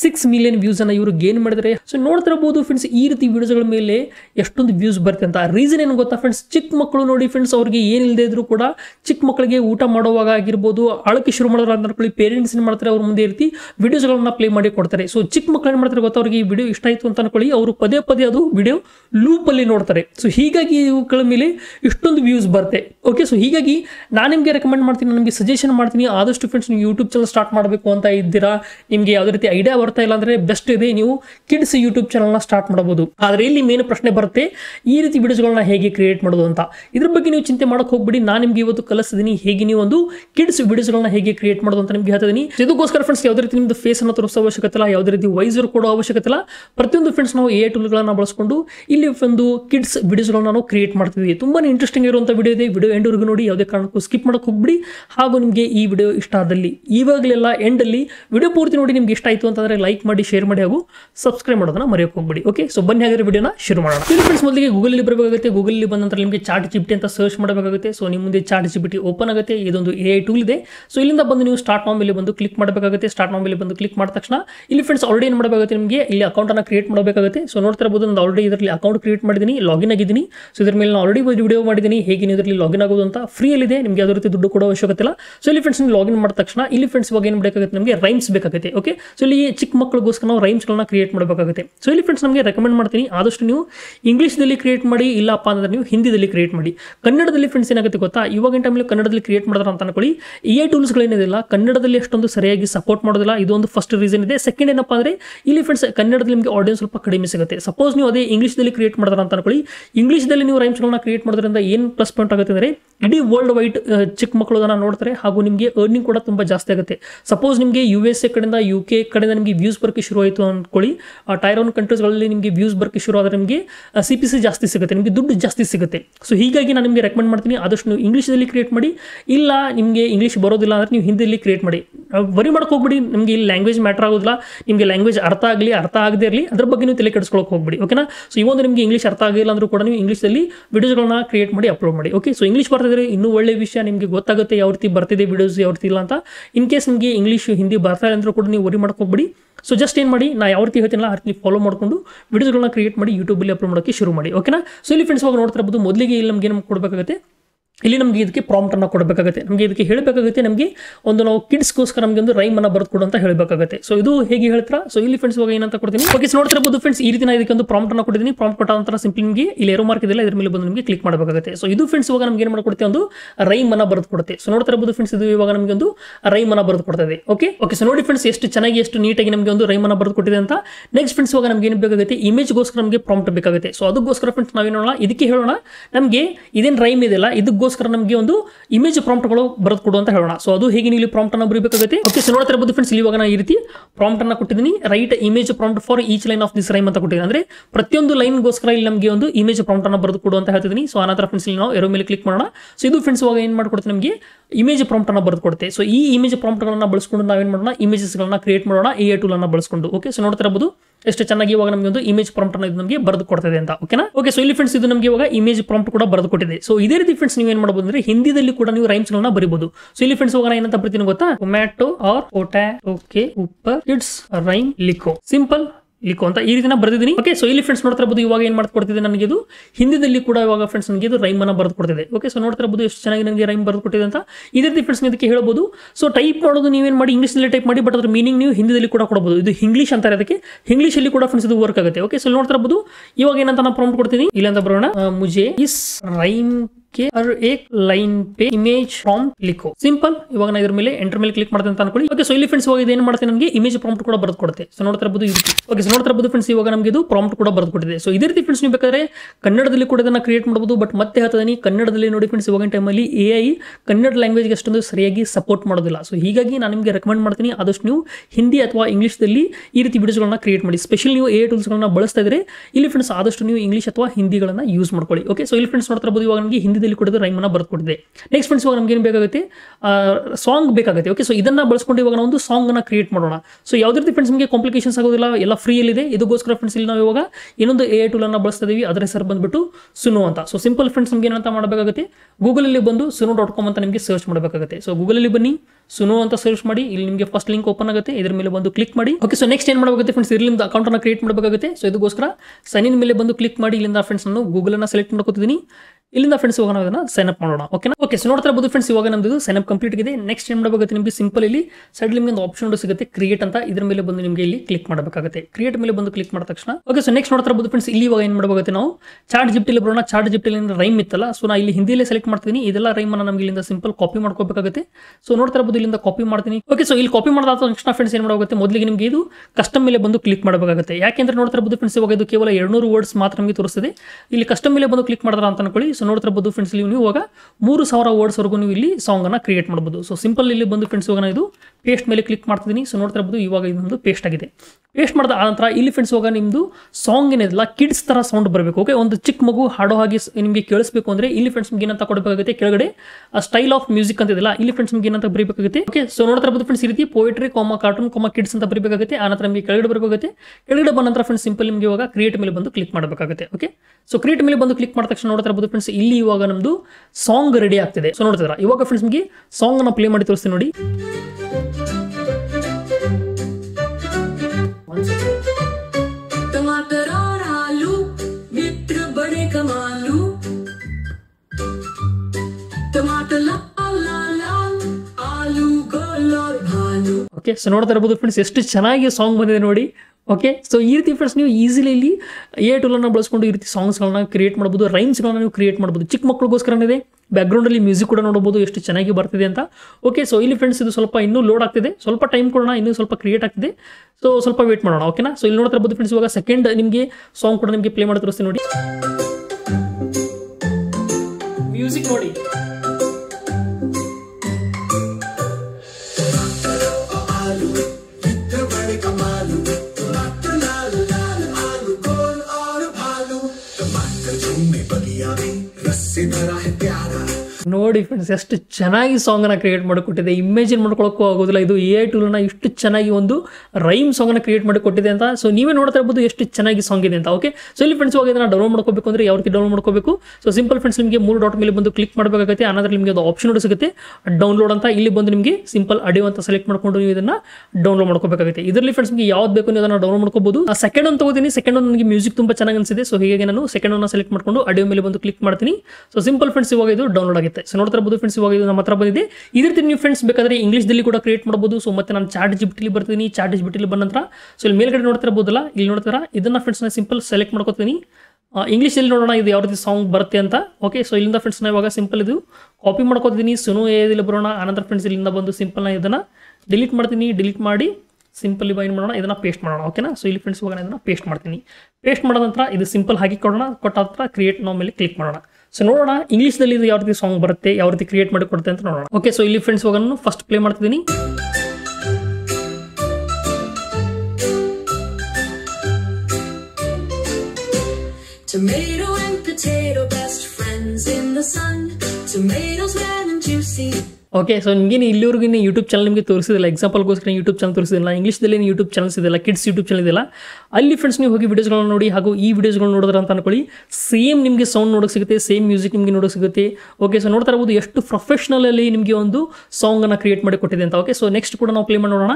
ಸಿಕ್ಸ್ ಮಿಲಿಯನ್ ವ್ಯೂಸ್ ಅನ್ನ ಇವರು ಗೇನ್ ಮಾಡಿದರೆ ಸೊ ಇರಬಹುದು ಫ್ರೆಂಡ್ಸ್ ಈ ರೀತಿ ವಿಡಿಯೋಗಳ ಮೇಲೆ ಎಷ್ಟೊಂದು ವ್ಯೂಸ್ ಬರುತ್ತೆ ಅಂತ ರೀಸನ್ ಏನು ಗೊತ್ತಾ ಫ್ರೆಂಡ್ಸ್ ಚಿಕ್ಕ ಮಕ್ಕಳು ಮಕ್ಕಳು ನೋಡಿ ಫ್ರೆಂಡ್ಸ್ ಅವ್ರಿಗೆ ಏನಿಲ್ಲದೆ ಇದ್ರು ಕೂಡ ಚಿಕ್ಕ ಮಕ್ಕಳಿಗೆ ಊಟ ಮಾಡುವಾಗ ಆಗಿರ್ಬೋದು ಅಳಕೆ ಶುರು ಮಾಡೋದ್ರ ಅಂತ ಅನ್ಕೊಳ್ಳಿ ಪೇರೆಂಟ್ಸ್ ಏನು ಮಾಡ್ತಾರೆ ಅವ್ರ ಮುಂದೆ ಇರ್ತಿ ವಿಡಿಯೋಸ್ಗಳನ್ನ ಪ್ಲೇ ಮಾಡಿ ಕೊಡ್ತಾರೆ ಸೊ ಚಿಕ್ಕ ಮಕ್ಕಳು ಏನು ಮಾಡ್ತಾರೆ ಗೊತ್ತಾ ಅವ್ರಿಗೆ ಈ ವಿಡಿಯೋ ಇಷ್ಟ ಆಯಿತು ಅಂತ ಅನ್ಕೊಳ್ಳಿ ಅವರು ಪದೇ ಪದೇ ಅದು ವಿಡಿಯೋ ಲೂಪಲ್ಲಿ ನೋಡ್ತಾರೆ ಸೊ ಹೀಗಾಗಿ ಇವುಗಳ ಮೇಲೆ ಇಷ್ಟೊಂದು ವ್ಯೂಸ್ ಬರುತ್ತೆ ಓಕೆ ಸೊ ಹೀಗಾಗಿ ನಾನು ನಿಮಗೆ ರೆಕಮೆಂಡ್ ಮಾಡ್ತೀನಿ ನಿಮಗೆ ಸಜೆಷನ್ ಮಾಡ್ತೀನಿ ಆದಷ್ಟು ಫ್ರೆಂಡ್ಸ್ ನೀವು ಯೂಟ್ಯೂಬ್ ಚಾನಲ್ ಸ್ಟಾರ್ಟ್ ಮಾಡಬೇಕು ಅಂತ ಇದ್ದೀರಾ ನಿಮಗೆ ಯಾವುದೇ ರೀತಿ ಐಡಿಯಾ ಬರ್ತಾ ಇಲ್ಲ ಅಂದರೆ ಬೆಸ್ಟ್ ಇದೆ ನೀವು ಕಿಡ್ಸ್ ಯೂಟ್ಯೂಬ್ ಚಾನಲ್ನ ಸ್ಟಾರ್ಟ್ ಮಾಡಬಹುದು ಆದರೆ ಇಲ್ಲಿ ಮೇನ್ ಪ್ರಶ್ನೆ ಬರುತ್ತೆ ಈ ರೀತಿ ವಿಡಿಯೋಸ್ಗಳನ್ನ ಹೇಗೆ ಕ್ರಿಯೇಟ್ ಮಾಡೋದು ಅಂತ ಇದ್ರ ಬಗ್ಗೆ ನೀವು ಚಿಂತೆ ಮಾಡೋಕೆ ಹೋಗ್ಬಿಡಿ ನಾನು ನಿಮ್ಗೆ ಇವತ್ತು ಕಲಿಸಿದ್ದೀನಿ ಹೇಗೆ ನೀವು ಒಂದು ಕಿಡ್ಸ್ ವಿಡಿಯೋಸ್ಗಳನ್ನ ಹೇಗೆ ಕ್ರಿಯೇಟ್ ಮಾಡೋದು ಅಂತ ನಿಮಗೆ ಹೇಳ್ತಾ ಇದೀನಿ ಇದಕ್ಕೋಸ್ಕರ ಫ್ರೆಂಡ್ಸ್ ಯಾವುದೇ ರೀತಿ ನಿಮ್ದು ಫೇಸ್ ಅನ್ನು ತೋರಿಸೋ ಅವಶ್ಯಕತೆ ಇಲ್ಲ ಯಾವುದೇ ರೀತಿ ವೈಸರ್ ಕೊಡೋ ಅವಶ್ಯಕತೆ ಇಲ್ಲ ಪ್ರತಿಯೊಂದು ಫ್ರೆಂಡ್ಸ್ ನಾವು ಎ ಟೂಲ್ಗಳನ್ನ ಬಳಸ್ಕೊಂಡು ಇಲ್ಲಿ ಒಂದು ಕಿಡ್ಸ್ ವಿಡಿಯೋಸ್ಗಳನ್ನ ನಾವು ಕ್ರಿಯೇಟ್ ಮಾಡ್ತೀವಿ ತುಂಬಾ ಇಂಟ್ರೆಸ್ಟಿಂಗ್ ಇರುವಂತ ವಿಡಿಯೋ ಇದೆ ವಿಡಿಯೋ ಎಂಡ್ವರೆಗೂ ನೋಡಿ ಯಾವುದೇ ಕಾರಣಕ್ಕೂ ಸ್ಕಿಪ್ ಮಾಡೋಕೆ ಹೋಗ್ಬಿಡಿ ಹಾಗೂ ನಿಮಗೆ ಈ ವಿಡಿಯೋ ಇಷ್ಟ ಆದಲ್ಲಿ ಇವಾಗಲೆಲ್ಲ ಎಂಡಲ್ಲಿ ವಿಡಿಯೋ ಪೂರ್ತಿ ನೋಡಿ ನಿಮ್ಗೆ ಇಷ್ಟ ಆಯಿತು ಅಂತಂದ್ರೆ ಲೈಕ್ ಮಾಡಿ ಶೇರ್ ಮಾಡಿ ಹಾಗೂ ಸಬ್ಸ್ಕ್ರೈಬ್ ಮಾಡೋದನ್ನ ಮರೆಯೋಕೆ ಹೋಗ್ಬಿಡಿ ಓಕೆ ಸೊ ಬನ್ನಿ ಹಾಗಾದ್ರೆ ವಿಡಿಯೋನ ಶುರು ಮಾಡೋಣ ಫ್ರೆಂಡ್ಸ್ ಮೊದಲಿಗೆ ಗೂಗಲಲ್ಲಿ ಬರಬೇಕಾಗುತ್ತೆ ಗೂಗಲಲ್ಲಿ ನಂತರ ನಿಮಗೆ ಚಾಟ್ ಜಿ ಅಂತ ಸರ್ಚ್ ಮಾಡಬೇಕಾಗುತ್ತೆ ಸೊ ನಿಮ್ಮ ಮುಂದೆ ಚಾಟ್ ಜಿ ಓಪನ್ ಆಗುತ್ತೆ ಇದೊಂದು ಎ ಐ ಟೂಲ್ ಇದೆ ಸೊ ಇಲ್ಲಿಂದ ಬಂದು ನೀವು ಸ್ಟಾರ್ಟ್ ಮೇಲೆ ಬಂದು ಕ್ಲಿಕ್ ಮಾಡಬೇಕಾಗುತ್ತೆ ಸ್ಟಾರ್ಟ್ ಮೇಲೆ ಬಂದು ಕ್ಲಿಕ್ ಮಾಡಿದ ತಕ್ಷಣ ಇಲ್ಲಿ ಫ್ರೆಂಡ್ಸ್ ಆಲ್ರೆಡಿ ಏನು ಮಾಡಬೇಕಾಗುತ್ತೆ ನಿಮಗೆ ಇಲ್ಲಿ ಅಕೌಂಟ್ ಅನ್ನು ಕ್ರಿಯೇಟ್ ಮಾಡಬೇಕಾಗುತ್ತೆ ಸೊ ನೋಡ್ತಾ ಇರಬಹುದು ನಾನು ಆಲ್ರೆಡಿ ಇದರಲ್ಲಿ ಅಕೌಂಟ್ ಕ್ರಿಯೇಟ್ ಮಾಡಿದ್ದೀನಿ ಲಾಗಿನ್ ಆಗಿದ್ದೀನಿ ಸೊ ಇದ್ರ ಮೇಲೆ ನಾನು ಆಲ್ರೆಡಿ ವಿಡಿಯೋ ಮಾಡಿದ್ದೀನಿ ಹೇಗೆ ನೀವು ಇದರಲ್ಲಿ ಲಾಗಿನ್ ಆಗೋದು ಅಂತ ಫ್ರೀಯಲ್ಲಿದೆ ನಿಮಗೆ ಯಾವುದೇ ರೀತಿ ದುಡ್ಡು ಕೊಡೋ ಅವಶ್ಯಕತೆ ಇಲ್ಲ ಸೊ ಇಲ್ಲಿ ಫ್ರೆಂಡ್ಸ್ ನೀವು ಲಾಗಿನ್ ಮಾಡಿದ ತಕ್ಷಣ ಇಲ್ಲಿ ಫ್ರೆಂಡ್ಸ್ ಇವಾಗ ಏನು ಬೇಕಾಗುತ್ತೆ ನಮಗೆ ರೈಮ್ಸ್ ಬೇಕಾಗುತ್ತೆ ಓಕೆ ಸೊ ಇಲ್ಲಿ ಚಿಕ್ಕ ಮಕ್ಕಳಿಗೋಸ್ಕರ ನಾವು ರೈಮ್ಸ್ ಗಳನ್ನ ಕ್ರಿಯೇಟ್ ಮಾಡಬೇಕಾಗುತ್ತೆ ಸೊ ಇಲ್ಲಿ ಫ್ರೆಂಡ್ಸ್ ನಮಗೆ ರೆಕಮೆಂಡ್ ಮಾಡ್ತೀನಿ ಆದಷ್ಟು ನೀವು ನಲ್ಲಿ ಕ್ರಿಯೇಟ್ ಮಾಡಿ ಇಲ್ಲಪ್ಪ ಅಂದ್ರೆ ನೀವು ಹಿಂದಿದಲ್ಲಿ ಕ್ರಿಯೇಟ್ ಮಾಡಿ ನೋಡಿ ಕನ್ನಡದಲ್ಲಿ ಫ್ರೆಂಡ್ಸ್ ಏನಾಗುತ್ತೆ ಗೊತ್ತಾ ಇವಾಗಿನ ಟೈಮಲ್ಲಿ ಕನ್ನಡದಲ್ಲಿ ಕ್ರಿಯೇಟ್ ಮಾಡಿದ್ರೆ ಅಂತ ಅನ್ಕೊಳ್ಳಿ ಎ ಐ ಟೂಲ್ಸ್ಗಳೇನಿದಿಲ್ಲ ಕನ್ನಡದಲ್ಲಿ ಅಷ್ಟೊಂದು ಸರಿಯಾಗಿ ಸಪೋರ್ಟ್ ಮಾಡೋದಿಲ್ಲ ಇದೊಂದು ಫಸ್ಟ್ ರೀಸನ್ ಇದೆ ಸೆಕೆಂಡ್ ಏನಪ್ಪ ಅಂದರೆ ಇಲ್ಲಿ ಫ್ರೆಂಡ್ಸ್ ಕನ್ನಡದಲ್ಲಿ ನಿಮಗೆ ಆಡಿಯನ್ಸ್ ಸ್ವಲ್ಪ ಕಡಿಮೆ ಸಿಗುತ್ತೆ ಸಪೋಸ್ ನೀವು ಅದೇ ಇಂಗ್ಲೀಷ್ದಲ್ಲಿ ಕ್ರಿಯೇಟ್ ಮಾಡಿದ್ರೆ ಅಂತ ಅನ್ಕೊಳ್ಳಿ ಇಂಗ್ಲೀಷ್ದಲ್ಲಿ ನೀವು ರೈಮ್ಸ್ಗಳನ್ನ ಕ್ರಿಯೇಟ್ ಮಾಡೋದ್ರಿಂದ ಏನು ಪ್ಲಸ್ ಪಾಯಿಂಟ್ ಆಗುತ್ತೆ ಅಂದರೆ ಇಡೀ ವರ್ಲ್ಡ್ ವೈಡ್ ಚಿಕ್ಕ ಮಕ್ಕಳು ಅದನ್ನು ನೋಡ್ತಾರೆ ಹಾಗೂ ನಿಮಗೆ ಅರ್ನಿಂಗ್ ಕೂಡ ತುಂಬ ಜಾಸ್ತಿ ಆಗುತ್ತೆ ಸಪೋಸ್ ನಿಮಗೆ ಯು ಎಸ್ ಎ ಕಡೆಯಿಂದ ಯು ಕೆ ಕಡೆಯಿಂದ ನಿಮಗೆ ವ್ಯೂಸ್ ಬರ್ಕೆ ಶುರು ಆಯಿತು ಅಂದ್ಕೊಳ್ಳಿ ಆ ಟೈರ್ ಒನ್ ಕಂಟ್ರೀಸ್ಗಳಲ್ಲಿ ನಿಮಗೆ ವ್ಯೂಸ್ ಬರ್ಕೆ ಶುರು ಆದರೆ ನಿಮಗೆ ಸಿ ಪಿ ಸಿ ಜಾಸ್ತಿ ಸಿಗುತ್ತೆ ನಿಮಗೆ ದುಡ್ಡು ಜಾಸ್ತಿ ಸಿಗುತ್ತೆ ಸೊ ಹೀಗೆ ಹೀಗಾಗಿ ನಾನು ನಿಮಗೆ ರೆಕಮೆಂಡ್ ಮಾಡ್ತೀನಿ ಆದಷ್ಟು ನೀವು ಇಂಗ್ಲೀಷಲ್ಲಿ ಕ್ರಿಯೇಟ್ ಮಾಡಿ ಇಲ್ಲ ನಿಮಗೆ ಇಂಗ್ಲೀಷ್ ಬರೋದಿಲ್ಲ ಅಂದರೆ ನೀವು ಹಿಂದಿಯಲ್ಲಿ ಕ್ರಿಯೇಟ್ ಮಾಡಿ ವರಿ ಮಾಡೋಕೆ ಹೋಗ್ಬಿಡಿ ನಿಮಗೆ ಇಲ್ಲಿ ಲ್ಯಾಂಗ್ವೇಜ್ ಮ್ಯಾಟರ್ ಆಗೋದಿಲ್ಲ ನಿಮಗೆ ಲ್ಯಾಂಗ್ವೇಜ್ ಅರ್ಥ ಆಗಲಿ ಅರ್ಥ ಆಗದೇ ಇರಲಿ ಅದ್ರ ಬಗ್ಗೆ ನೀವು ತಲೆ ಕೆಡಿಸ್ಕೊಳಕ್ಕೆ ಹೋಗ್ಬಿಡಿ ಓಕೆನಾ ಸೊ ಈ ಒಂದು ನಿಮಗೆ ಇಂಗ್ಲೀಷ್ ಅರ್ಥ ಆಗಿಲ್ಲ ಅಂದರೂ ಕೂಡ ನೀವು ಇಂಗ್ಲೀಷಲ್ಲಿ ವೀಡಿಯೋಸ್ಗಳನ್ನ ಕ್ರಿಯೇಟ್ ಮಾಡಿ ಅಪ್ಲೋಡ್ ಮಾಡಿ ಓಕೆ ಸೊ ಇಂಗ್ಲೀಷ್ ಬರ್ತಿದ್ರೆ ಇನ್ನೂ ಒಳ್ಳೆ ವಿಷಯ ನಿಮಗೆ ಗೊತ್ತಾಗುತ್ತೆ ಯಾವ ರೀತಿ ಬರ್ತಿದೆ ವೀಡಿಯೋಸ್ ಯಾವ ರೀತಿ ಇಲ್ಲ ಅಂತ ಇನ್ ಕೇಸ್ ನಿಮಗೆ ಇಂಗ್ಲೀಷ್ ಹಿಂದಿ ಬರ್ತಾ ಇಲ್ಲ ಅಂದರೂ ಕೂಡ ನೀವು ವರಿ ಮಾಡ್ಕೋಬಿಡಿ ಸೊ ಜಸ್ಟ್ ಏನು ಮಾಡಿ ನಾ ಯಾವ ರೀತಿ ಹೇಳ್ತೀನಲ್ಲ ಆ ರೀತಿ ಫಾಲೋ ಮಾಡಿಕೊಂಡು ವಿಡಿಯೋಗಳನ್ನ ಕ್ರಿಯೇಟ್ ಮಾಡಿ ಯೂಟ್ಯೂಬಲ್ಲಿ ಅಪ್ಲೋಡ್ ಮಾಡೋಕ್ಕೆ ಶುರು ಮಾಡಿ ಓಕೆನಾ ಸೊ ಇಲ್ಲಿ ಫ್ರೆಂಡ್ಸ್ ಹೋಗಿ ನೋಡ್ತಾ ಇರಬಹುದು ಮೊದಲಿಗೆ ಇಲ್ಲಿ ನಮ್ಗೆ ಏನು ಕೊಡಬೇಕಾಗುತ್ತೆ ಇಲ್ಲಿ ನಮಗೆ ಇದಕ್ಕೆ ಪ್ರಾಂಪ್ಟನ್ನು ಕೊಡಬೇಕಾಗುತ್ತೆ ನಮಗೆ ಇದಕ್ಕೆ ಹೇಳಬೇಕಾಗುತ್ತೆ ನಮಗೆ ಒಂದು ನಾವು ಕಿಡ್ಸ್ಗೋಸ್ಕರ ನಮಗೆ ಒಂದು ರೈಮನ್ನು ಬರೆದು ಕೊಡು ಅಂತ ಹೇಳಬೇಕಾಗುತ್ತೆ ಸೊ ಇದು ಹೇಗೆ ಹೇಳ್ತಾರೆ ಸೊ ಇಲ್ಲಿ ಫ್ರೆಂಡ್ಸ್ ಇವಾಗ ಏನಂತ ಕೊಡ್ತೀನಿ ಓಕೆ ನೋಡ್ತಿರಬಹುದು ಫ್ರೆಂಡ್ಸ್ ಈ ರೀತಿ ನಾನು ಇದಕ್ಕೆ ಒಂದು ಪ್ರಾಂಪ್ಟನ್ನು ಕೊಡ್ತೀನಿ ಪ್ರಾಂಪ್ಟ್ ಕೊಟ್ಟ ನಂತರ ಸಿಂಪ್ಲಿ ಇಲ್ಲಿ ಎರೋ ಮಾರ್ಕ್ ಇದೆಲ್ಲ ಇದ್ರ ಮೇಲೆ ಬಂದು ನಿಮಗೆ ಕ್ಲಿಕ್ ಮಾಡಬೇಕಾಗುತ್ತೆ ಸೊ ಇದು ಫ್ರೆಂಡ್ಸ್ ಇವಾಗ ನಮಗೆ ಏನು ಮಾಡಿಕೊಡುತ್ತೆ ಒಂದು ರೈಮ್ ರೈಮನ್ನು ಬರೆದು ಕೊಡುತ್ತೆ ಸೊ ಇರಬಹುದು ಫ್ರೆಂಡ್ಸ್ ಇದು ಇವಾಗ ನಮಗೆ ಒಂದು ರೈಮನ್ನು ಬರೆದು ಕೊಡ್ತದೆ ಓಕೆ ಓಕೆ ಸೊ ನೋಡಿ ಫ್ರೆಂಡ್ಸ್ ಎಷ್ಟು ಚೆನ್ನಾಗಿ ಎಷ್ಟು ನೀಟಾಗಿ ನಮಗೆ ಒಂದು ರೈಮನ್ನು ಬರೆದು ಕೊಟ್ಟಿದೆ ಅಂತ ನೆಕ್ಸ್ಟ್ ಫ್ರೆಂಡ್ಸ್ ಇವಾಗ ನಮಗೆ ಏನು ಬೇಕಾಗುತ್ತೆ ಇಮೇಜ್ಗೋಸ್ಕರ ನಮಗೆ ಪ್ರಾಂಪ್ಟ್ ಬೇಕಾಗುತ್ತೆ ಸೊ ಅದಕ್ಕೋಸ್ಕರ ಫ್ರೆಂಡ್ಸ್ ನಾವೇನೋ ಇದಕ್ಕೆ ಹೇಳೋಣ ನಮಗೆ ಇದೇನು ರೈಮ್ ಇದೆಲ್ಲ ಇದಕ್ಕೆ ಅದಕ್ಕೋಸ್ಕರ ನಮಗೆ ಒಂದು ಇಮೇಜ್ ಪ್ರಾಂಪ್ಟ್ಗಳು ಬರೆದು ಕೊಡು ಅಂತ ಹೇಳೋಣ ಸೊ ಅದು ಹೇಗೆ ಇಲ್ಲಿ ಪ್ರಾಂಪ್ಟ್ ಅನ್ನು ಬರಬೇಕಾಗುತ್ತೆ ಓಕೆ ಸೊ ನೋಡ್ತಾ ಇರಬಹುದು ಫ್ರೆಂಡ್ಸ್ ಇಲ್ಲಿ ಇವಾಗ ನಾನು ಈ ರೀತಿ ಪ್ರಾಂಪ್ಟ್ ಅನ್ನು ಕೊಟ್ಟಿದ್ದೀನಿ write image prompt for each line of this rhyme ಅಂತ ಕೊಟ್ಟಿದ್ದೀನಿ ಅಂದ್ರೆ ಪ್ರತಿಯೊಂದು ಲೈನ್ಗೋಸ್ಕರ ಇಲ್ಲಿ ನಮಗೆ ಒಂದು ಇಮೇಜ್ ಪ್ರಾಂಪ್ಟ್ ಅನ್ನು ಬರೆದು ಕೊಡು ಅಂತ ಹೇಳ್ತಿದ್ದೀನಿ ಸೊ ಆನಂತರ ಫ್ರೆಂಡ್ಸ್ ಇಲ್ಲಿ ನಾವು ಎರೋ ಮೇಲೆ ಕ್ಲಿಕ್ ಮಾಡೋಣ ಸೊ ಇದು ಫ್ರೆಂಡ್ಸ್ ಇವಾಗ ಏನು ಮಾಡ್ಕೊಡ್ತೀವಿ ನಮಗೆ ಇಮೇಜ್ ಪ್ರಾಂಪ್ಟ್ ಅನ್ನು ಬರೆದು ಕೊಡುತ್ತೆ ಸೊ ಈ ಇಮೇಜ್ ಪ್ರಾಂಪ್ಟ್ಗಳನ್ನು ಬಳಸ್ಕೊಂಡು ನಾವೇನು ಮಾಡೋಣ ಇಮೇಜಸ್ಗಳನ್ನ ಕ್ರಿಯೇಟ್ ಮಾಡೋಣ ಎ ಟೂಲ್ ಅನ್ನು ಬಳಸ್ಕೊಂಡು ಓಕೆ ಸೊ ನೋಡ್ತಾ ಇರಬಹುದು ಎಷ್ಟು ಚೆನ್ನಾಗಿ ಇವಾಗ ನಮಗೆ ಒಂದು ಇಮೇಜ್ ಪ್ರಾಂಪ್ಟ್ ಅನ್ನು ನಮಗೆ ಬರೆದು ಕೊಡ್ತದೆ ಅಂತ ಓಕೆನಾ ಓಕೆ ಸೊ ಇಲ್ಲಿ ಫ್ರೆಂಡ್ಸ್ ಇದು ನಮಗೆ ಇವಾಗ ಇಮೇಜ್ ಪ್ರಾಂಪ್ಟ್ ಕೂಡ ಬರೆದು ಕೊಟ್ಟಿದೆ ಸೊ ಇದೇ ರೀತಿ ಫ್ರೆಂಡ್ಸ್ ನೀವು ಏನ್ ಮಾಡಬಹುದು ಅಂದ್ರೆ ಹಿಂದಿದಲ್ಲಿ ಕೂಡ ನೀವು ರೈಮ್ಸ್ ಗಳನ್ನ ಬರೀಬಹುದು ಸೊ ಇಲ್ಲಿ ಫ್ರೆಂಡ್ಸ್ ಹೋಗೋಣ ಏನಂತ ಬರ್ತೀನಿ ಗೊತ್ತಾ ಟೊಮ್ಯಾಟೊ ಆರ್ ಓಟಾ ಓಕೆ ಉಪ್ಪರ್ ಇಟ್ಸ್ ರೈಮ್ ಲಿಕೋ ಸಿಂಪಲ್ ಲಿಕ್ಕೋ ಅಂತ ಈ ರೀತಿ ಬರೆದಿದ್ದೀನಿ ಓಕೆ ಸೊ ಇಲ್ಲಿ ಫ್ರೆಂಡ್ಸ್ ನೋಡ್ತಾ ಇರಬಹುದು ಇವಾಗ ಏನು ಮಾಡ್ಕೊಡ್ತಿದೆ ನನಗೆ ಇದು ಹಿಂದಿನಲ್ಲಿ ಕೂಡ ಇವಾಗ ಫ್ರೆಂಡ್ಸ್ ನನಗೆ ಇದು ರೈಮನ್ನು ಬರೆದು ಕೊಡ್ತಿದೆ ಓಕೆ ಸೊ ನೋಡ್ತಾ ಇರಬಹುದು ಎಷ್ಟು ಚೆನ್ನಾಗಿ ನನಗೆ ರೈಮ್ ಬರೆದು ಕೊಟ್ಟಿದೆ ಅಂತ ಇದೇ ರೀತಿ ಫ್ರೆಂಡ್ಸ್ ಇದಕ್ಕೆ ಹೇಳ್ಬೋದು ಸೊ ಟೈಪ್ ಮಾಡೋದು ನೀವೇನು ಮಾಡಿ ನಲ್ಲಿ ಟೈಪ್ ಮಾಡಿ ಬಟ್ ಅದ್ರ ಮೀನಿಂಗ್ ನೀವು ಹಿಂದಿನಲ್ಲಿ ಕೂಡ ಕೊಡಬಹುದು ಇದು ಇಂಗ್ಲೀಷ್ ಅಂತಾರೆ ಅದಕ್ಕೆ ಇಂಗ್ಲೀಷಲ್ಲಿ ಕೂಡ ಫ್ರೆಂಡ್ಸ್ ಇದು ವರ್ಕ್ ಆಗುತ್ತೆ ಓಕೆ ಸೊ ನೋಡ್ತಾ ಇರಬಹುದು ಇವಾಗ ಏನಂತ ನಾನು ಪ್ರಾಂಪ್ಟ್ ಕೊಡ್ತೀನಿ ಇಲ್ಲ ಅಂತ ಬರೋಣ ಮುಜೆ ಇಸ್ ರೈಮ್ ಕೆ ಆರ್ ಏಕ್ ಲೈನ್ ಪೇ ಇಮೇಜ್ ಫ್ರಾಮ್ ಲಿಖೋ ಸಿಂಪಲ್ ಇವಾಗ ನಾನು ಇದ್ರ ಮೇಲೆ ಎಂಟರ್ ಮೇಲೆ ಕ್ಲಿಕ್ ಮಾಡ್ತೇನೆ ಅಂತ ಅನ್ಕೊಳ್ಳಿ ಓಕೆ ಸೊ ಫ್ರೆಂಡ್ಸ್ ಇವಾಗ ಏನ್ ಮಾಡ್ತೇನೆ ನನಗೆ ಇಮೇಜ್ ಪ್ರಾಂಪ್ ಕೂಡ ಬರ್ದು ಕೊಡುತ್ತೆ ಸೊ ನೋಡ್ತಾ ಇರಬಹುದು ಓಕೆ ಸೊ ನೋಡ್ತಾ ಇರಬಹುದು ಫ್ರೆಂಡ್ಸ್ ಇವಾಗ ನಮಗೆ ಇದು ಪ್ರಾಂಪ್ಟ್ ಕೂಡ ಬರ್ದು ಕೊಟ್ಟಿದೆ ಸೊ ಇದೇ ರೀತಿ ಫ್ರೆಂಡ್ಸ್ ನೀವು ಬೇಕಾದ್ರೆ ಕನ್ನಡದಲ್ಲಿ ಕೂಡ ಇದನ್ನ ಕ್ರಿಯೇಟ್ ಮಾಡಬಹುದು ಬಟ್ ಮತ್ತೆ ಹೇಳ್ತೀನಿ ಕನ್ನಡದಲ್ಲಿ ನೋಡಿ ಫ್ರೆಂಡ್ಸ್ ಇವಾಗ ಟೈಮಲ್ಲಿ ಎ ಐ ಕನ್ನಡ ಲ್ಯಾಂಗ್ವೇಜ್ಗೆ ಅಷ್ಟೊಂದು ಸರಿಯಾಗಿ ಸಪೋರ್ಟ್ ಮಾಡೋದಿಲ್ಲ ಸೊ ಹೀಗಾಗಿ ನಾನು ನಿಮಗೆ ರೆಕಮೆಂಡ್ ಮಾಡ್ತೀನಿ ಆದಷ್ಟು ನೀವು ಹಿಂದಿ ಅಥವಾ ದಲ್ಲಿ ಈ ರೀತಿ ವಿಡಿಯೋಗಳನ್ನ ಕ್ರಿಯೇಟ್ ಮಾಡಿ ಸ್ಪೆಷಲ್ ನೀವು ಎ ಟೂಲ್ಸ್ಗಳನ್ನ ಬಳಸ್ತಾ ಇದ್ರೆ ಇಲ್ಲಿ ಫ್ರೆಂಡ್ಸ್ ಆದಷ್ಟು ನೀವು ಇಂಗ್ಲೀಷ್ ಅಥವಾ ಹಿಂದಿಗಳನ್ನ ಯೂಸ್ ಮಾಡ್ಕೊಳ್ಳಿ ಓಕೆ ಸೊ ಇಲ್ಲಿ ಫ್ರೆಂಡ್ಸ್ ನೋಡ್ತಾ ಇರಬಹುದು ಇವಾಗ ಹಿಂದಿ ಇಲ್ಲಿ ಕೊಡೋದು ರೈಮನ್ನ ಬರೆದುಕೊಟ್ಟಿದೆ ನೆಕ್ಸ್ಟ್ ಫ್ರೆಂಡ್ಸ್ ಇವಾಗ ನಮ್ಗೆ ಏನು ಬೇಕಾಗುತ್ತೆ ಸಾಂಗ್ ಬೇಕಾಗುತ್ತೆ ಓಕೆ ಸೊ ಇದನ್ನ ಬಳಸ್ಕೊಂಡು ಇವಾಗ ನಾವು ಒಂದು ಸಾಂಗನ್ನು ಕ್ರಿಯೇಟ್ ಮಾಡೋಣ ಸೊ ಯಾವುದೇ ರೀತಿ ಫ್ರೆಂಡ್ಸ್ ನಿಮಗೆ ಕಾಂಪ್ಲಿಕೇಶನ್ಸ್ ಆಗೋದಿಲ್ಲ ಎಲ್ಲ ಫ್ರೀಯಲ್ಲಿದೆ ಇದಕ್ಕೋಸ್ಕರ ಫ್ರೆಂಡ್ಸ್ ಇಲ್ಲಿ ನಾವು ಇವಾಗ ಇನ್ನೊಂದು ಎ ಟೂಲನ್ನು ಬಳಸ್ತಾ ಇದೀವಿ ಅದರ ಹೆಸರು ಬಂದ್ಬಿಟ್ಟು ಸುನು ಅಂತ ಸೊ ಸಿಂಪಲ್ ಫ್ರೆಂಡ್ಸ್ ನಿಮ್ಗೆ ಏನಂತ ಮಾಡಬೇಕಾಗುತ್ತೆ ಗೂಗಲಲ್ಲಿ ಬಂದು ಸುನು ಡಾಟ್ ಕಾಮ್ ಅಂತ ನಿಮಗೆ ಸರ್ಚ್ ಮಾಡಬೇಕಾಗುತ್ತೆ ಸೊ ಗೂಗಲಲ್ಲಿ ಬನ್ನಿ ಸುನು ಅಂತ ಸರ್ಚ್ ಮಾಡಿ ಇಲ್ಲಿ ನಿಮಗೆ ಫಸ್ಟ್ ಲಿಂಕ್ ಓಪನ್ ಆಗುತ್ತೆ ಇದ್ರ ಮೇಲೆ ಬಂದು ಕ್ಲಿಕ್ ಮಾಡಿ ಓಕೆ ಸೊ ನೆಕ್ಸ್ಟ್ ಏನು ಮಾಡಬೇಕಾಗುತ್ತೆ ಫ್ರೆಂಡ್ಸ್ ಇಲ್ಲಿಂದ ಅಕೌಂಟನ್ನು ಕ್ರಿಯೇಟ್ ಮಾಡಬೇಕಾಗುತ್ತೆ ಸೊ ಇದಕ್ಕೋಸ್ಕರ ಸೈನ್ ಇನ್ ಮೇಲೆ ಬಂದು ಕ್ಲಿಕ್ ಮಾಡಿ ಇಲ್ಲಿಂದ ಫ್ರೆಂಡ್ಸ್ ನಾನು ಗೂಗಲ್ ಗೂಗಲನ್ನು ಸೆಲೆಕ್ಟ್ ಮಾಡ್ಕೋತಿದ್ದೀನಿ ಇಲ್ಲಿಂದ ಫ್ರೆಂಡ್ಸ್ ಇವಾಗ ನಾವು ಇದನ್ನ ಸೈನ್ ಅಪ್ ಮಾಡೋಣ ಓಕೆನಾ ಓಕೆ ಸೊ ನೋಡ್ತಾ ಇರಬಹುದು ಫ್ರೆಂಡ್ಸ್ ಇವಾಗ ನಮ್ದು ಸೈನ್ ಅಪ್ ಕಂಪ್ಲೀಟ್ ಆಗಿದೆ ನೆಕ್ಸ್ಟ್ ಏನು ಮಾಡಬೇಕಾಗುತ್ತೆ ನಿಮಗೆ ಸಿಂಪಲ್ ಇಲ್ಲಿ ಸೈಡ್ ನಿಮಗೆ ಒಂದು ಆಪ್ಷನ್ ಸಿಗುತ್ತೆ ಕ್ರಿಯೇಟ್ ಅಂತ ಇದರ ಮೇಲೆ ಬಂದು ನಿಮಗೆ ಇಲ್ಲಿ ಕ್ಲಿಕ್ ಮಾಡಬೇಕಾಗುತ್ತೆ ಕ್ರಿಯೇಟ್ ಮೇಲೆ ಬಂದು ಕ್ಲಿಕ್ ಮಾಡಿದ ತಕ್ಷಣ ಓಕೆ ಸೊ ನೆಕ್ಸ್ಟ್ ನೋಡ್ತಾ ಇರಬಹುದು ಫ್ರೆಂಡ್ಸ್ ಇಲ್ಲಿ ಇವಾಗ ಏನು ಮಾಡಬೇಕಾಗುತ್ತೆ ನಾವು ಚಾರ್ಟ್ ಜಿಪ್ಟಿಲಿ ಬರೋಣ ಚಾರ್ಟ್ ಜಿಪ್ಟಿಲಿ ರೈಮ್ ಇತ್ತಲ್ಲ ಸೊ ನಾ ಇಲ್ಲಿ ಹಿಂದಿಯಲ್ಲೇ ಸೆಲೆಕ್ಟ್ ಮಾಡ್ತೀನಿ ಇದೆಲ್ಲ ರೈಮ್ ಅನ್ನ ನಮಗೆ ಇಲ್ಲಿಂದ ಸಿಂಪಲ್ ಕಾಪಿ ಮಾಡ್ಕೋಬೇಕಾಗುತ್ತೆ ಸೊ ನೋಡ್ತಾ ಇರಬಹುದು ಇಲ್ಲಿಂದ ಕಾಪಿ ಮಾಡ್ತೀನಿ ಓಕೆ ಸೊ ಇಲ್ಲಿ ಕಾಪಿ ಮಾಡಿದ ತಕ್ಷಣ ಫ್ರೆಂಡ್ಸ್ ಏನು ಮಾಡಬೇಕಾಗುತ್ತೆ ಮೊದಲಿಗೆ ನಿಮಗೆ ಇದು ಕಸ್ಟಮ್ ಮೇಲೆ ಬಂದು ಕ್ಲಿಕ್ ಮಾಡಬೇಕಾಗುತ್ತೆ ಯಾಕೆಂದ್ರೆ ನೋಡ್ತಾ ಇರಬಹುದು ಫ್ರೆಂಡ್ಸ್ ಇವಾಗ ಇದು ಕೇವಲ ನೂರು ವರ್ಡ್ಸ್ ಮಾತ್ರ ನಮಗೆ ತೋರಿಸಿದೆ ಇಲ್ಲಿ ಕಸ್ಟಮ್ ಮೇಲೆ ಬಂದು ಕ್ಲಿಕ್ ಮಾಡಿದ್ರ ಅಂತ ಅನ್ಕೊಳ್ಳಿ ಸೊ ನೋಡ್ತಿರ್ಬೋದು ಫ್ರೆಂಡ್ಸ್ ನೀವು ಇವಾಗ ಮೂರು ಸಾವಿರ ವರ್ಡ್ಸ್ವರೆಗೂ ನೀವು ಇಲ್ಲಿ ಸಾಂಗನ್ನು ಕ್ರಿಯೇಟ್ ಮಾಡ್ಬೋದು ಸೊ ಸಿಂಪಲ್ ಇಲ್ಲಿ ಬಂದು ಫ್ರೆಂಡ್ಸ್ ಇವಾಗ ಇದು ಪೇಸ್ಟ್ ಮೇಲೆ ಕ್ಲಿಕ್ ಮಾಡ್ತಿದ್ದೀನಿ ಸೊ ನೋಡ್ತಾ ಇರ್ಬೋದು ಇವಾಗ ಇದೊಂದು ಪೇಸ್ಟ್ ಆಗಿದೆ ಪೇಸ್ಟ್ ಮಾಡಿದ ನಂತರ ಇಲ್ಲಿ ಫ್ರೆಂಡ್ಸ್ ಇವಾಗ ನಿಮ್ಮದು ಸಾಂಗ್ ಏನಿದೆಲ್ಲ ಕಿಡ್ಸ್ ಥರ ಸೌಂಡ್ ಬರಬೇಕು ಓಕೆ ಒಂದು ಚಿಕ್ಕ ಮಗು ಹಾಡೋ ಹಾಗೆ ನಿಮಗೆ ಕೇಳಿಸ್ಬೇಕು ಅಂದರೆ ಇಲ್ಲಿ ಫ್ರೆಂಡ್ಸ್ ನಿಮ್ಗೆ ಏನಂತ ಕೊಡಬೇಕಾಗುತ್ತೆ ಕೆಳಗಡೆ ಸ್ಟೈಲ್ ಆಫ್ ಮ್ಯೂಸಿಕ್ ಅಂತಿದೆಲ್ಲ ಇಲ್ಲಿ ಫ್ರೆಂಡ್ಸ್ ನಿಮ್ಗೆ ಏನಂತ ಬರಬೇಕಾಗುತ್ತೆ ಓಕೆ ಸೊ ನೋಡ್ತಾ ಇರ್ಬೋದು ಫ್ರೆಂಡ್ಸ್ ಈ ರೀತಿ ಪೋಯಿಟ್ರಿ ಕಾಮ ಕಾರ್ಟೂನ್ ಕಾಮ ಕಿಡ್ಸ್ ಅಂತ ಬರಬೇಕಾಗುತ್ತೆ ಆ ನಂತರ ನಿಮಗೆ ಕೆಳಗಡೆ ಬರಬೇಕಾಗುತ್ತೆ ಕೆಳಗಡೆ ಬಂದ ನಂತರ ಫ್ರೆಂಡ್ಸ್ ಸಿಂಪಲ್ ನಿಮಗೆ ಇವಾಗ ಕ್ರಿಯೇಟ್ ಮೇಲೆ ಬಂದು ಕ್ಲಿಕ್ ಮಾಡಬೇಕಾಗುತ್ತೆ ಓಕೆ ಸೊ ಕ್ರಿಯೇಟ್ ಮೇಲೆ ಬಂದು ಕ್ಲಿಕ್ ಮಾಡಿದ ತಕ್ಷಣ ನೋಡ್ತಾ ಇರ್ಬೋದು ಫ್ರೆಂಡ್ಸ್ ಇಲ್ಲಿ ಇವಾಗ ನಮ್ದು ಸಾಂಗ್ ರೆಡಿ ಆಗ್ತಿದೆ ಸೊ ನೋಡ್ತಾ ಇವಾಗ ಫ್ರೆಂಡ್ಸ್ ನಿಮಗೆ ಅನ್ನ ಪ್ಲೇ ಮಾಡಿ ತೋರಿಸ್ತೀನಿ ನೋಡಿ ಓಕೆ ಸೊ ನೋಡ್ತಾ ಇರ್ಬೋದು ಫ್ರೆಂಡ್ಸ್ ಎಷ್ಟು ಚೆನ್ನಾಗಿ ಸಾಂಗ್ ಬಂದಿದೆ ನೋಡಿ ಓಕೆ ಸೊ ಈ ರೀತಿ ಫ್ರೆಂಡ್ಸ್ ನೀವು ಈಸಿಲಿ ಇಲ್ಲಿ ಎ ಟೂಲನ್ನು ಬಳಸ್ಕೊಂಡು ಈ ರೀತಿ ಸಾಂಗ್ಸ್ಗಳನ್ನ ಕ್ರಿಯೇಟ್ ಮಾಡ್ಬೋದು ರೈಮ್ಸ್ಗಳನ್ನ ನೀವು ಕ್ರಿಯೇಟ್ ಮಾಡ್ಬೋದು ಚಿಕ್ಕ ಮಕ್ಕಳಿಗೋಸ್ಕರನೇ ಬ್ಯಾಕ್ಗ್ರೌಂಡಲ್ಲಿ ಮ್ಯೂಸಿಕ್ ಕೂಡ ನೋಡಬಹುದು ಎಷ್ಟು ಚೆನ್ನಾಗಿ ಬರ್ತಿದೆ ಅಂತ ಓಕೆ ಸೊ ಇಲ್ಲಿ ಫ್ರೆಂಡ್ಸ್ ಇದು ಸ್ವಲ್ಪ ಇನ್ನೂ ಲೋಡ್ ಆಗ್ತಿದೆ ಸ್ವಲ್ಪ ಟೈಮ್ ಕೊಡೋಣ ಇನ್ನೂ ಸ್ವಲ್ಪ ಕ್ರಿಯೇಟ್ ಆಗ್ತಿದೆ ಸೊ ಸ್ವಲ್ಪ ವೇಟ್ ಮಾಡೋಣ ಓಕೆನಾ ಸೊ ಇಲ್ಲಿ ನೋಡ್ತಾ ಇರ್ಬೋದು ಫ್ರೆಂಡ್ಸ್ ಇವಾಗ ಸೆಕೆಂಡ್ ನಿಮಗೆ ಸಾಂಗ್ ಕೂಡ ನಿಮಗೆ ಪ್ಲೇ ಮಾಡಿ ನೋಡಿ ಮ್ಯೂಸಿಕ್ ನೋಡಿ ನೋಡಿ ಫ್ರೆಂಡ್ಸ್ ಎಷ್ಟು ಚೆನ್ನಾಗಿ ಸಾಂಗನ್ನ ಕ್ರಿಯೇಟ್ ಮಾಡಿಕೊಟ್ಟಿದೆ ಇಮೇಜಿನ್ ಮಾಡ್ಕೊಳ್ಳೋಕ್ಕೂ ಆಗೋದಿಲ್ಲ ಇದು ಎ ಐ ಟೂಲನ್ನು ಇಷ್ಟು ಚೆನ್ನಾಗಿ ಒಂದು ರೈಮ್ ಸಾಂಗನ್ನು ಕ್ರಿಯೇಟ್ ಮಾಡಿಕೊಟ್ಟಿದೆ ಅಂತ ಸೊ ನೀವೇ ನೋಡ್ತಾ ಇರ್ಬೋದು ಎಷ್ಟು ಚೆನ್ನಾಗಿ ಸಾಂಗ್ ಇದೆ ಅಂತ ಓಕೆ ಸೊ ಇಲ್ಲಿ ಫ್ರೆಂಡ್ಸ್ ಹೋಗಿ ಇದನ್ನ ಡೌನ್ಲೋಡ್ ಮಾಡ್ಕೋಬೇಕು ಅಂದರೆ ಯಾವ ರೀತಿ ಡೌನ್ಲೋಡ್ ಮಾಡ್ಕೋಬೇಕು ಸೊ ಸಿಂಪಲ್ ಫ್ರೆಂಡ್ಸ್ ನಿಮಗೆ ಮೂರು ಡಾಟ್ ಮೇಲೆ ಬಂದು ಕ್ಲಿಕ್ ಮಾಡಬೇಕಾಗುತ್ತೆ ಅನಂತರ ನಿಮಗೆ ಒಂದು ಆಪ್ಷನ್ ಸಿಗುತ್ತೆ ಡೌನ್ಲೋಡ್ ಅಂತ ಇಲ್ಲಿ ಬಂದು ನಿಮಗೆ ಸಿಂಪಲ್ ಅಡಿಯೋ ಅಂತ ಸೆಲೆಕ್ಟ್ ಮಾಡ್ಕೊಂಡು ನೀವು ಇದನ್ನು ಡೌನ್ಲೋಡ್ ಮಾಡ್ಕೋಬೇಕಾಗುತ್ತೆ ಇದರಲ್ಲಿ ಫ್ರೆಂಡ್ಸ್ ನಿಮಗೆ ಯಾವ್ದು ಬೇಕು ನೀವು ಅದನ್ನು ಡೌನ್ಲೋಡ್ ಮಾಡ್ಕೋಬಹುದು ಸೆಕೆಂಡ್ ಒಂದು ತಗೋತೀನಿ ಸೆಕೆಂಡ್ ಒಂದು ನನಗೆ ಮ್ಯೂಸಿಕ್ ತುಂಬ ಚೆನ್ನಾಗಿ ಅನಿಸಿದೆ ಸೊ ಹೀಗಾಗಿ ನಾನು ಸೆಕೆಂಡ್ ಅನ್ನು ಸೆಲೆಕ್ಟ್ ಮಾಡಿಕೊಂಡು ಅಡಿಯೋ ಮೇಲೆ ಬಂದು ಕ್ಲಿಕ್ ಮಾಡ್ತೀನಿ ಸೊ ಸಿಂಪಲ್ ಫ್ರೆಂಡ್ಸ್ ಇವಾಗ ಇದು ಡೌನ್ಲೋಡ್ ಆಗುತ್ತೆ ಸೊ ನೋಡ್ತಿರಬಹುದು ಫ್ರೆಂಡ್ಸ್ ಇವಾಗ ಇದು ನಮ್ಮ ಹತ್ರ ಬಂದಿದೆ ಇದ್ರ ರೀತಿ ನೀವು ಫ್ರೆಂಡ್ಸ್ ಬೇಕಾದ್ರೆ ದಲ್ಲಿ ಕೂಡ ಕ್ರಿಯೇಟ್ ಮಾಡ್ಬೋದು ಸೊ ಮತ್ತೆ ನಾನು ಚಾರ್ಟ್ ಜಿಬಿಟಿಲಿ ಬರ್ತೀನಿ ಚಾರ್ಟ್ ಜಿಬಿಟಿಲಿ ಬಂದ ನಂತರ ಸೊ ಇಲ್ಲಿ ಮೇಲ್ಗಡೆ ನೋಡ್ತಿರ್ಬೋದಲ್ಲ ಇಲ್ಲಿ ನೋಡ್ತಾರ ಇದನ್ನ ಫ್ರೆಂಡ್ಸ್ ನಾನು ಸಿಂಪಲ್ ಸೆಲೆಕ್ಟ್ ಮಾಡ್ಕೋತೀನಿ ಇಂಗ್ಲೀಷಲ್ಲಿ ನೋಡೋಣ ಇದು ಯಾವ ರೀತಿ ಸಾಂಗ್ ಬರುತ್ತೆ ಅಂತ ಓಕೆ ಸೊ ಇಲ್ಲಿಂದ ಫ್ರೆಂಡ್ಸ್ ನಾವು ಇವಾಗ ಸಿಂಪಲ್ ಇದು ಕಾಪಿ ಮಾಡ್ಕೋತೀನಿ ಸುನು ಏದಿಲ್ಲ ಬರೋಣ ಆನಂತರ ಫ್ರೆಂಡ್ಸ್ ಇಲ್ಲಿಂದ ಬಂದು ಸಿಂಪಲ್ ನಾನು ಇದನ್ನು ಡಿಲೀಟ್ ಮಾಡ್ತೀನಿ ಡಿಲೀಟ್ ಮಾಡಿ ಸಿಂಪಲ್ ಇವಾಗ ಬೈನ್ ಮಾಡೋಣ ಇದನ್ನು ಪೇಸ್ಟ್ ಮಾಡೋಣ ಓಕೆನಾ ಸೊ ಇಲ್ಲಿ ಫ್ರೆಂಡ್ಸ್ ಇವಾಗ ನಾನು ಇದನ್ನು ಪೇಸ್ಟ್ ಮಾಡ್ತೀನಿ ಪೇಸ್ಟ್ ಮಾಡಿದ ನಂತರ ಇದು ಸಿಂಪಲ್ ಹಾಕಿ ಕೊಡೋಣ ಕೊಟ್ಟ ಹತ್ರ ಕ್ರಿಯೇಟ್ ನಾವು ಮೇಲೆ ಕ್ಲಿಕ್ ಮಾಡೋಣ ಸೊ ನೋಡೋಣ ಇಂಗ್ಲೀಷ್ದಲ್ಲಿ ಇದು ಯಾವ ರೀತಿ ಸಾಂಗ್ ಬರುತ್ತೆ ಯಾವ ರೀತಿ ಕ್ರಿಯೇಟ್ ಮಾಡಿ ಕೊಡುತ್ತೆ ಅಂತ ನೋಡೋಣ ಓಕೆ ಸೊ ಇಲ್ಲಿ ಫ್ರೆಂಡ್ಸ್ ಇವಾಗ ಫಸ್ಟ್ ಪ್ಲೇ ಮಾಡ್ತಿದ್ದೀನಿ Tomato and potato, best friends in the sun. Tomatoes, lemon, juicy. Okay so ನಿಮಗೆ ಇಲ್ಲಿವರೆಗೂ ನೀವು ಯೂಟ್ಯೂಬ್ ಚಾನಲ್ ನಿಮಗೆ ತೋರಿಸಿದಿಲ್ಲ ಎಕ್ಸಾಂಪಲ್ಗೋಸ್ಕರ ಯೂಟ್ಯೂಬ್ ಚಾನಲ್ ತೋರಿಸಿದಿಲ್ಲ ಇಂಗ್ಲೀಷ್ದಲ್ಲಿ ಯೂಟ್ಯೂಬ್ ಚಾನಲ್ಸ್ ಇದೆಲ್ಲ ಕಿಡ್ಸ್ ಯೂಟ್ಯೂಬ್ ಚಾನಲ್ ಇದೆಲ್ಲ ಅಲ್ಲಿ ಫ್ರೆಂಡ್ಸ್ ನೀವು ಹೋಗಿ ವೀಡಿಯೋಸ್ಗಳನ್ನ ನೋಡಿ ಹಾಗೂ ಈ ವೀಡಿಯೋಸ್ಗಳು ನೋಡಿದ್ರೆ ಅಂತ ಅನ್ಕೊಳ್ಳಿ ಸೇಮ್ ನಿಮಗೆ ಸೌಂಡ್ ನೋಡಕ್ಕೆ ಸಿಗುತ್ತೆ ಸೇಮ್ ಮ್ಯೂಸಿಕ್ ನಿಮಗೆ ನೋಡೋಕೆ ಸಿಗುತ್ತೆ ಓಕೆ ಸೊ ನೋಡ್ತಾ ಇರ್ಬೋದು ಎಷ್ಟು ಪ್ರೊಫೆಷ್ನಲಲ್ಲಿ ನಿಮಗೆ ಒಂದು ಸಾಂಗನ್ನು ಕ್ರಿಯೇಟ್ ಮಾಡಿ ಕೊಟ್ಟಿದೆ ಅಂತ ಓಕೆ ಸೊ ನೆಕ್ಸ್ಟ್ ಕೂಡ ನಾವು ಪ್ಲೇ ಮಾಡಿ ನೋಡೋಣ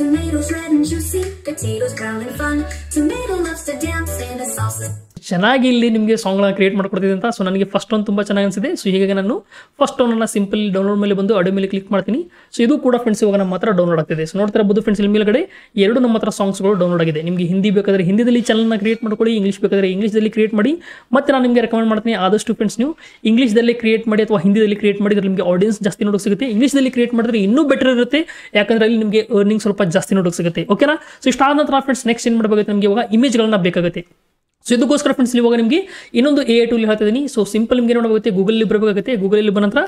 Tomatoes red and juicy. potatoes growling fun, tomato loves to dance in a salsa. ಚೆನ್ನಾಗಿ ಇಲ್ಲಿ ನಿಮಗೆ ಸಾಂಗ್ನ ಕ್ರಿಯೇಟ್ ಮಾಡ್ಕೊಡ್ತಿದೆ ಅಂತ ಸೊ ನನಗೆ ಫಸ್ಟ್ ಒಂದು ತುಂಬ ಚೆನ್ನಾಗಿ ಅನಿಸಿದೆ ಸೊ ಹೀಗಾಗಿ ನಾನು ಫಸ್ಟ್ ಒನ್ನ ಸಿಂಪಲ್ ಡೌನ್ಲೋಡ್ ಮೇಲೆ ಬಂದು ಅಡಿಯೋ ಮೇಲೆ ಕ್ಲಿಕ್ ಮಾಡ್ತೀನಿ ಸೊ ಇದು ಕೂಡ ಫ್ರೆಂಡ್ಸ್ ಇವಾಗ ನಮ್ಮ ಹತ್ರ ಡೌನ್ಲೋಡ್ ಆಗ್ತಿದೆ ಸೊ ನೋಡ್ತಾರೆ ಇರಬಹುದು ಫ್ರೆಂಡ್ಸ್ ಇಲ್ಲಿ ಮೇಲ್ಗಡೆ ಎರಡು ನಮ್ಮ ಹತ್ರ ಸಾಂಗ್ಸ್ಗಳು ಡೌನ್ಲೋಡ್ ಆಗಿದೆ ನಿಮಗೆ ಹಿಂದಿ ಬೇಕಾದರೆ ಹಿಂದಿದಲ್ಲಿ ಚಾನಲ್ನ ಕ್ರಿಯೇಟ್ ಮಾಡ್ಕೊಳ್ಳಿ ಇಂಗ್ಲೀಷ್ ಬೇಕಾದರೆ ಇಂಗ್ಲೀಷ್ದಲ್ಲಿ ಕ್ರಿಯೇಟ್ ಮಾಡಿ ಮತ್ತೆ ನಾನು ನಿಮಗೆ ರೆಕಮೆಂಡ್ ಮಾಡ್ತೀನಿ ಆದಷ್ಟು ಫ್ರೆಂಡ್ಸ್ ನೀವು ಇಂಗ್ಲೀಷ್ದಲ್ಲಿ ಕ್ರಿಯೇಟ್ ಮಾಡಿ ಅಥವಾ ಹಿಂದಿದಲ್ಲಿ ಕ್ರಿಯೇಟ್ ಮಾಡಿದ್ರೆ ನಿಮಗೆ ಆಡಿಯನ್ಸ್ ಜಾಸ್ತಿ ನೋಡೋಕೆ ಸಿಗುತ್ತೆ ಇಂಗ್ಲೀಷ್ದಲ್ಲಿ ಕ್ರಿಯೇಟ್ ಮಾಡಿದ್ರೆ ಇನ್ನೂ ಬೆಟರ್ ಇರುತ್ತೆ ಯಾಕಂದ್ರೆ ಅಲ್ಲಿ ನಿಮಗೆ ಅರ್ನಿಂಗ್ ಸ್ವಲ್ಪ ಜಾಸ್ತಿ ನೋಡೋಕೆ ಸಿಗುತ್ತೆ ಓಕೆನಾ ಸೊ ಇಷ್ಟ ಆದ ನಂತರ ಫ್ರೆಂಡ್ಸ್ ನೆಕ್ಸ್ಟ್ ಏನು ಮಾಡಬೇಕಾಗುತ್ತೆ ನಮಗೆ ಇವಾಗ ಇಮೇಜ್ಗಳನ್ನ ಬೇಕಾಗುತ್ತೆ ಸೊ ಇದಕ್ಕೋಸ್ಕರ ಫ್ರೆಂಡ್ಸ್ ಇವಾಗ ನಿಮಗೆ ಇನ್ನೊಂದು ಎ ಟೂಲ್ ಹೇಳ್ತಾ ಸೊ ಸಿಂಪಲ್ ನಿಮಗೆ ಏನು ಮಾಡಬೇಕಾಗುತ್ತೆ ಗೂಗಲ್ ಬರಬೇಕಾಗುತ್ತೆ ಗೂಗಲ್ ಇಲ್ಲಿ ನಂತರ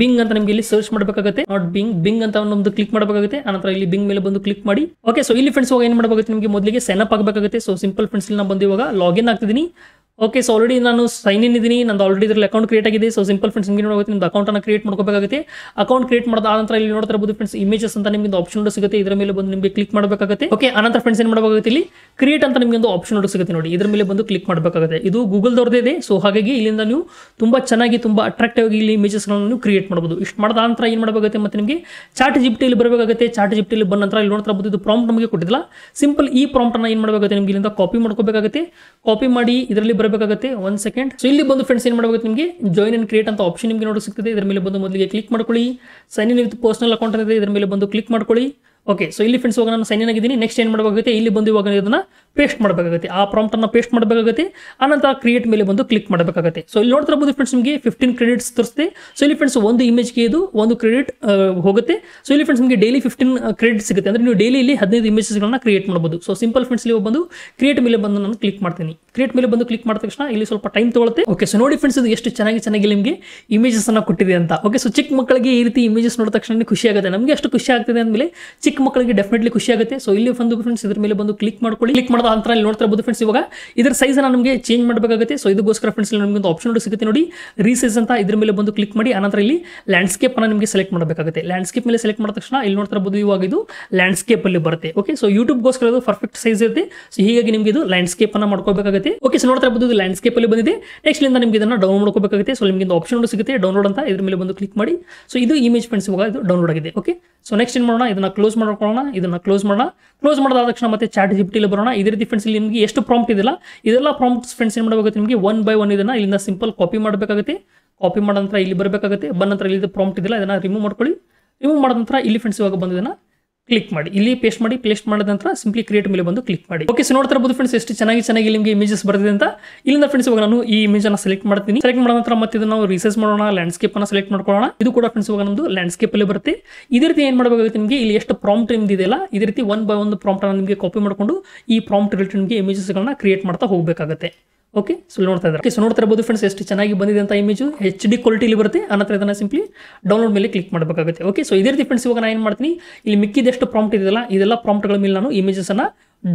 ಬಿಂಗ್ ಅಂತ ನಿಮಗೆ ಇಲ್ಲಿ ಸರ್ಚ್ ಮಾಡಬೇಕಾಗುತ್ತೆ ನಾಟ್ ಬಿಂಗ್ ಬಿಂಗ್ ಅಂತ ಒಂದು ಕ್ಲಿಕ್ ಮಾಡಬೇಕಾಗುತ್ತೆ ಆನಂತರ ಇಲ್ಲಿ ಬಿಂಗ್ ಮೇಲೆ ಬಂದು ಕ್ಲಿಕ್ ಮಾಡಿ ಓಕೆ ಸೊ ಇಲ್ಲಿ ಫ್ರೆಂಡ್ಸ್ ಇವಾಗ ಏನು ಮಾಡಬೇಕಾಗುತ್ತೆ ನಿಮಗೆ ಮೊದಲಿಗೆ ಸೆನಪ್ ಆಗಬೇಕಾಗುತ್ತೆ ಸೊ ಸಿಂಪಲ್ ಫ್ರೆಂಡ್ಸ್ ಇಲ್ಲಿ ನಾನು ಬಂದು ಇವಾಗ ಲಾಗಿನ್ ಆಗ್ತಿದ್ದೀನಿ ಓಕೆ ಸೊ ಆಲ್ರೆಡಿ ನಾನು ಸೈನ್ ಇನ್ ಇದ್ದೀನಿ ನಂದು ಆಲ್ರೆಡಿ ಇದರಲ್ಲಿ ಅಕೌಂಟ್ ಕ್ರಿಯೇಟ್ ಆಗಿದೆ ಸೊ ಸಿಂಪಲ್ ಫ್ರೆಂಡ್ಸ್ ನಿಮಗೆ ನೋಡಬೇಕು ನಿಮ್ದು ಅನ್ನು ಕ್ರಿಯೇಟ್ ಮಾಡ್ಕೋಬೇಕಾಗುತ್ತೆ ಅಕೌಂಟ್ ಕ್ರಿಯೇಟ್ ಮಾಡಿದ ನಂತರ ಇಲ್ಲಿ ನೋಡ್ತಾ ಇರಬಹುದು ಫ್ರೆಂಡ್ಸ್ ಇಮೇಜಸ್ ಅಂತ ನಿಮಗೆ ಆಪ್ಷನ್ ಸಿಗುತ್ತೆ ಇದರ ಮೇಲೆ ಬಂದು ನಿಮಗೆ ಕ್ಲಿಕ್ ಮಾಡಬೇಕಾಗುತ್ತೆ ಓಕೆ ಆನಂತರ ಫ್ರೆಂಡ್ಸ್ ಏನು ಮಾಡಬೇಕಾಗುತ್ತೆ ಇಲ್ಲಿ ಕ್ರಿಯೇಟ್ ಅಂತ ನಿಮಗೆ ಒಂದು ಆಪ್ಷನ್ ಸಿಗುತ್ತೆ ನೋಡಿ ಇದರ ಮೇಲೆ ಬಂದು ಕ್ಲಿಕ್ ಮಾಡಬೇಕಾಗುತ್ತೆ ಇದು ಗೂಗಲ್ದವ್ರದ್ದೇ ಇದೆ ಸೊ ಹಾಗಾಗಿ ಇಲ್ಲಿಂದ ನೀವು ತುಂಬ ಚೆನ್ನಾಗಿ ತುಂಬ ಅಟ್ರಾಕ್ಟಿವ್ ಆಗಿ ಇಲ್ಲಿ ಇಮೇಜಸ್ಗಳನ್ನು ನೀವು ಕ್ರಿಯೇಟ್ ಮಾಡ್ಬೋದು ಇಷ್ಟು ಮಾಡಿದ ನಂತರ ಏನು ಮಾಡಬೇಕಾಗುತ್ತೆ ಮತ್ತೆ ನಿಮಗೆ ಚಾಟ್ ಜಿಪ್ಟಿಯಲ್ಲಿ ಬರಬೇಕಾಗುತ್ತೆ ಚಾಟ್ ಜಿಪ್ಟಿಯಲ್ಲಿ ಬಂದ ನಂತರ ಇಲ್ಲಿ ನೋಡ್ತಾ ಇದು ಪ್ರಾಂಪ್ಟ್ ನಮಗೆ ಕೊಟ್ಟಿದ್ದಿಲ್ಲ ಸಿಂಪಲ್ ಈ ಪ್ರಾಂಪ್ಟನ್ನು ಏನು ಮಾಡಬೇಕಾಗುತ್ತೆ ನಿಮಗೆ ಇಲ್ಲಿಂದ ಕಾಪಿ ಮಾಡ್ಕೋಬೇಕಾಗುತ್ತೆ ಕಾಪಿ ಮಾಡಿ ಇದರಲ್ಲಿ ಬರಬೇಕಾಗುತ್ತೆ ಒಂದು ಸೆಕೆಂಡ್ ಸೊ ಇಲ್ಲಿ ಬಂದು ಫ್ರೆಂಡ್ಸ್ ಏನು ಮಾಡಬೇಕಾಗುತ್ತೆ ನಿಮಗೆ ಜಾಯಿನ್ ಆ್ಯಂಡ್ ಕ್ರಿಯೇಟ್ ಅಂತ ಆಪ್ಷನ್ ನಿಮಗೆ ನೋಡಿ ಸಿಗ್ತದೆ ಇದರ ಮೇಲೆ ಬಂದು ಮೊದಲಿಗೆ ಕ್ಲಿಕ್ ಮಾಡ್ಕೊಳ್ಳಿ sign in with personal account ಇದೆ ಇದರ ಮೇಲೆ ಬಂದು ಕ್ಲಿಕ್ ಮಾಡ್ಕೊಳ್ಳಿ ಓಕೆ ಸೊ ಇಲ್ಲಿ ಫ್ರೆಂಡ್ಸ್ ಹೋಗ ನಾನು ಸೈನ್ ಆಗಿದ್ದೀನಿ ನೆಕ್ಸ್ಟ್ ಏನು ಮಾಡಬೇಕಾಗುತ್ತೆ ಇಲ್ಲಿ ಬಂದು ಇವಾಗ ಇದನ್ನು ಪೇಸ್ಟ್ ಮಾಡಬೇಕಾಗುತ್ತೆ ಆ ಪ್ರಾಂಪ್ಟನ್ನು ಪೇಸ್ಟ್ ಮಾಡಬೇಕಾಗುತ್ತೆ ಆನಂತರ ಕ್ರಿಯೇಟ್ ಮೇಲೆ ಬಂದು ಕ್ಲಿಕ್ ಮಾಡಬೇಕಾಗುತ್ತೆ ಸೊ ಇಲ್ಲಿ ನೋಡ್ತಾ ಇರಬಹುದು ಫ್ರೆಂಡ್ಸ್ ನಿಮಗೆ ಫಿಫ್ಟೀನ್ ಕ್ರೆಡಿಟ್ಸ್ ತೋರಿಸ್ತೆ ಸೊ ಇಲ್ಲಿ ಫ್ರೆಂಡ್ಸ್ ಒಂದು ಇಮೇಜ್ಗೆ ಇದು ಒಂದು ಕ್ರೆಡಿಟ್ ಹೋಗುತ್ತೆ ಸೊ ಇಲ್ಲಿ ಫ್ರೆಂಡ್ಸ್ ನಿಮಗೆ ಡೈಲಿ ಫಿಫ್ಟೀನ್ ಕ್ರೆಡಿಟ್ ಸಿಗುತ್ತೆ ಅಂದ್ರೆ ನೀವು ಡೈಲಿ ಇಲ್ಲಿ ಹದಿನೈದು ಇಮೇಜಸ್ಗಳನ್ನ ಕ್ರಿಯೇಟ್ ಮಾಡ್ಬೋದು ಸೊ ಸಿಂಪಲ್ ಫ್ರೆಂಡ್ಸ್ ಇಲ್ಲಿ ಬಂದು ಕ್ರಿಯೇಟ್ ಮೇಲೆ ಬಂದು ನಾನು ಕ್ಲಿಕ್ ಮಾಡ್ತೀನಿ ಕ್ರಿಯೇಟ್ ಮೇಲೆ ಬಂದು ಕ್ಲಿಕ್ ಮಾಡಿದ ತಕ್ಷಣ ಇಲ್ಲಿ ಸ್ವಲ್ಪ ಟೈಮ್ ತೊಗೊಳುತ್ತೆ ಓಕೆ ಸೊ ನೋಡಿ ಫ್ರೆಂಡ್ಸ್ ಇದು ಎಷ್ಟು ಚೆನ್ನಾಗಿ ಚೆನ್ನಾಗಿ ನಿಮಗೆ ಇಮೇಜಸ್ ಅನ್ನ ಕೊಟ್ಟಿದೆ ಅಂತ ಓಕೆ ಸೊ ಚಿಕ್ಕ ಮಕ್ಕಳಿಗೆ ಈ ರೀತಿ ಇಮೇಜಸ್ ನೋಡಿದ ತಕ್ಷಣ ಖುಷಿ ಆಗುತ್ತೆ ನಮಗೆ ಅಷ್ಟು ಖುಷಿ ಆಗ್ತಿದೆ ಅಂದಮೇಲೆ ಚಿಕ್ಕ ಮಕ್ಕಳಿಗೆ ಡೆಫಿನೆಟ್ಲಿ ಖುಷಿ ಆಗುತ್ತೆ ಸೊ ಇಲ್ಲಿ ಬಂದು ಫ್ರೆಂಡ್ಸ್ ಇದ್ರ ಮೇಲೆ ಬಂದು ಕ್ಲಿಕ್ ಮಾಡ್ಕೊಳ್ಳಿ ಕ್ಲಿಕ್ ಮಾಡೋದು ಆ ಇಲ್ಲಿ ನೋಡ್ತಾ ಇರಬಹುದು ಫ್ರೆಂಡ್ಸ್ ಇವಾಗ ಇದರ ಸೈಜನ್ನು ನಮಗೆ ಚೇಂಜ್ ಮಾಡಬೇಕಾಗುತ್ತೆ ಸೊ ಇದಕ್ಕೋಸ್ಕರ ಫ್ರೆಂಡ್ಸ್ ನಮಗೆ ಒಂದು ಆಪ್ಷನ್ ಸಿಗುತ್ತೆ ನೋಡಿ ರೀಸೈಸ್ ಅಂತ ಇದ್ರ ಮೇಲೆ ಬಂದು ಕ್ಲಿಕ್ ಮಾಡಿ ಆನಂತರ ಇಲ್ಲಿ ಲ್ಯಾಂಡ್ಸ್ಕೇಪ್ ಅನ್ನ ನಿಮಗೆ ಸೆಲೆಕ್ಟ್ ಮಾಡಬೇಕಾಗುತ್ತೆ ಲ್ಯಾಂಡ್ಸ್ಕೇಪ್ ಮೇಲೆ ಸೆಲೆಕ್ಟ್ ಮಾಡಿದ ತಕ್ಷಣ ಇಲ್ಲಿ ನೋಡ್ತಾ ಇವಾಗ ಇದು ಲ್ಯಾಂಡ್ಸ್ಕೇಪ್ ಅಲ್ಲಿ ಬರುತ್ತೆ ಓಕೆ ಸೊ ಯೂಟ್ಯೂಬ್ಗೋಸ್ಕರ ಇದು ಪರ್ಫೆಕ್ಟ್ ಸೈಜ್ ಇರುತ್ತೆ ಸೊ ಹೀಗಾಗಿ ನಿಮಗೆ ಇದು ಲ್ಯಾಂಡ್ಸ್ಕೇಪ್ ಅನ್ನು ಮಾಡ್ಕೋಬೇಕಾಗುತ್ತೆ ಓಕೆ ಸೊ ನೋಡ್ತಾ ಇರಬಹುದು ಇದು ಲ್ಯಾಂಡ್ಸ್ಕೇಪ್ ಅಲ್ಲಿ ಬಂದಿದೆ ನೆಕ್ಸ್ಟ್ ಇಂದ ನಿಮಗೆ ಇದನ್ನ ಡೌನ್ಲೋಡ್ ಮಾಡ್ಕೋಬೇಕಾಗುತ್ತೆ ಸೊ ನಿಮಗೆ ಒಂದು ಆಪ್ಷನ್ ಸಿಗುತ್ತೆ ಡೌನ್ಲೋಡ್ ಅಂತ ಇದ್ರ ಮೇಲೆ ಬಂದು ಕ್ಲಿಕ್ ಮಾಡಿ ಸೊ ಇದು ಇಮೇಜ್ ಫ್ರೆಂಡ್ಸ್ ಇವಾಗ ಇದು ಡೌನ್ಲೋಡ್ ಆಗಿದೆ ಓಕೆ ಸೊ ನೆಕ್ಸ್ಟ್ ಏನು ಮಾಡೋಣ ಇದನ್ನ ಕ್ಲೋಸ್ ಮಾಡ್ಕೊಳ್ಳೋಣ ಇದನ್ನ ಕ್ಲೋಸ್ ಮಾಡೋಣ ಕ್ಲೋಸ್ ಮಾಡಿದ ತಕ್ಷಣ ಮತ್ತೆ ಚಾಟ್ ಜಿಪ್ಟಿಲಿ ಬರೋಣ ಇದೇ ರೀತಿ ಫ್ರೆಂಡ್ಸ್ ಇಲ್ಲಿ ನಿಮಗೆ ಎಷ್ಟು ಪ್ರಾಂಪ್ಟ್ ಇದೆಲ್ಲ ಇದೆಲ್ಲ ಪ್ರಾಂಪ್ಟ್ಸ್ ಫ್ರೆಂಡ್ಸ್ ಏನು ಮಾಡಬೇಕಾಗುತ್ತೆ ನಿಮಗೆ ಒನ್ ಬೈ ಒನ್ ಇದನ್ನು ಇಲ್ಲಿಂದ ಸಿಂಪಲ್ ಕಾಪಿ ಮಾಡಬೇಕಾಗುತ್ತೆ ಕಾಪಿ ಮಾಡಿದ ನಂತರ ಇಲ್ಲಿ ಬರಬೇಕಾಗುತ್ತೆ ಬಂದ ನಂತರ ಇಲ್ಲಿ ಪ್ರಾಂಪ್ಟ್ ಇದೆಲ್ಲ ಇದನ್ನು ರಿಮೂವ್ ಮಾಡ್ಕೊಳ್ಳಿ ರಿಮೂವ್ ಮಾಡಿದ ನಂತರ ಇಲ್ಲಿ ಫ್ರೆಂಡ್ಸ್ ಇವಾಗ ಬಂದಿದ್ದನ್ನು ಕ್ಲಿಕ್ ಮಾಡಿ ಇಲ್ಲಿ ಪೇಸ್ಟ್ ಮಾಡಿ ಪೇಸ್ಟ್ ಮಾಡಿದ ನಂತರ ಸಿಂಪ್ಲಿ ಕ್ರಿಯೇಟ್ ಮೇಲೆ ಬಂದು ಕ್ಲಿಕ್ ಮಾಡಿ ಓಕೆ ಸೊ ನೋಡ್ತಾ ಇರಬಹುದು ಫ್ರೆಂಡ್ಸ್ ಎಷ್ಟು ಚೆನ್ನಾಗಿ ಚೆನ್ನಾಗಿ ನಿಮಗೆ ಇಮೇಜಸ್ ಬರ್ತದೆ ಅಂತ ಇಲ್ಲಿಂದ ಫ್ರೆಂಡ್ಸ್ ಇವಾಗ ನಾನು ಈ ಇಮೇಜ್ ಅನ್ನ ಸೆಲೆಕ್ಟ್ ಮಾಡ್ತೀನಿ ಸೆಲೆಕ್ಟ್ ಮಾಡಿದ ನಂತರ ಮತ್ತೆ ಇದನ್ನು ನಾವು ರಿಸರ್ಚ್ ಮಾಡೋಣ ಲ್ಯಾಂಡ್ಸ್ಕೇಪ್ ಅನ್ನ ಸೆಲೆಕ್ಟ್ ಮಾಡ್ಕೊಳ್ಳೋಣ ಇದು ಕೂಡ ಫ್ರೆಂಡ್ಸ್ ಇವಾಗ ನಮ್ದು ಲ್ಯಾಂಡ್ಸ್ಕೇಪ್ ಅಲ್ಲಿ ಬರುತ್ತೆ ಇದೇ ರೀತಿ ಏನು ಮಾಡಬೇಕಾಗುತ್ತೆ ನಿಮಗೆ ಇಲ್ಲಿ ಎಷ್ಟು ಪ್ರಾಂಪ್ಟ್ ಇದೆ ಇದೇ ರೀತಿ ಒನ್ ಬೈ ಒಂದು ಪ್ರಾಂಪ್ಟ್ ನಿಮಗೆ ಕಾಪಿ ಮಾಡಿಕೊಂಡು ಈ ಪ್ರಾಂಪ್ಟ್ ರಿಲೇಟೆಡ್ ನಿಮಗೆ ಇಮೇಜಸ್ಗಳನ್ನ ಕ್ರಿಯೇಟ್ ಮಾಡ್ತಾ ಹೋಗಬೇಕಾಗುತ್ತೆ ಓಕೆ ಸೊ ನೋಡ್ತಾ ಇದ್ದಾರೆ ಓಕೆ ಸೊ ನೋಡ್ತಾ ಇರ್ಬೋದು ಫ್ರೆಂಡ್ಸ್ ಎಷ್ಟು ಚೆನ್ನಾಗಿ ಬಂದಿದೆ ಅಂತ ಇಮೇಜು ಹೆಚ್ ಡಿ ಕ್ವಾಲಿಟಿಲಿ ಬರುತ್ತೆ ಆನಂತರ ಇದನ್ನು ಸಿಂಪ್ಲಿ ಡೌನ್ಲೋಡ್ ಮೇಲೆ ಕ್ಲಿಕ್ ಮಾಡಬೇಕಾಗುತ್ತೆ ಓಕೆ ಸೊ ಇದೇ ರೀತಿ ಫ್ರೆಂಡ್ಸ್ ಇವಾಗ ನಾನು ಏನು ಮಾಡ್ತೀನಿ ಇಲ್ಲಿ ಮಿಕ್ಕಿದಷ್ಟು ಪ್ರಾಂಪ್ಟ್ ಇದೆಯಲ್ಲ ಇದೆಲ್ಲ ಪ್ರಾಂಪ್ಟ್ಗಳ ಮೇಲೆ ನಾನು ಅನ್ನ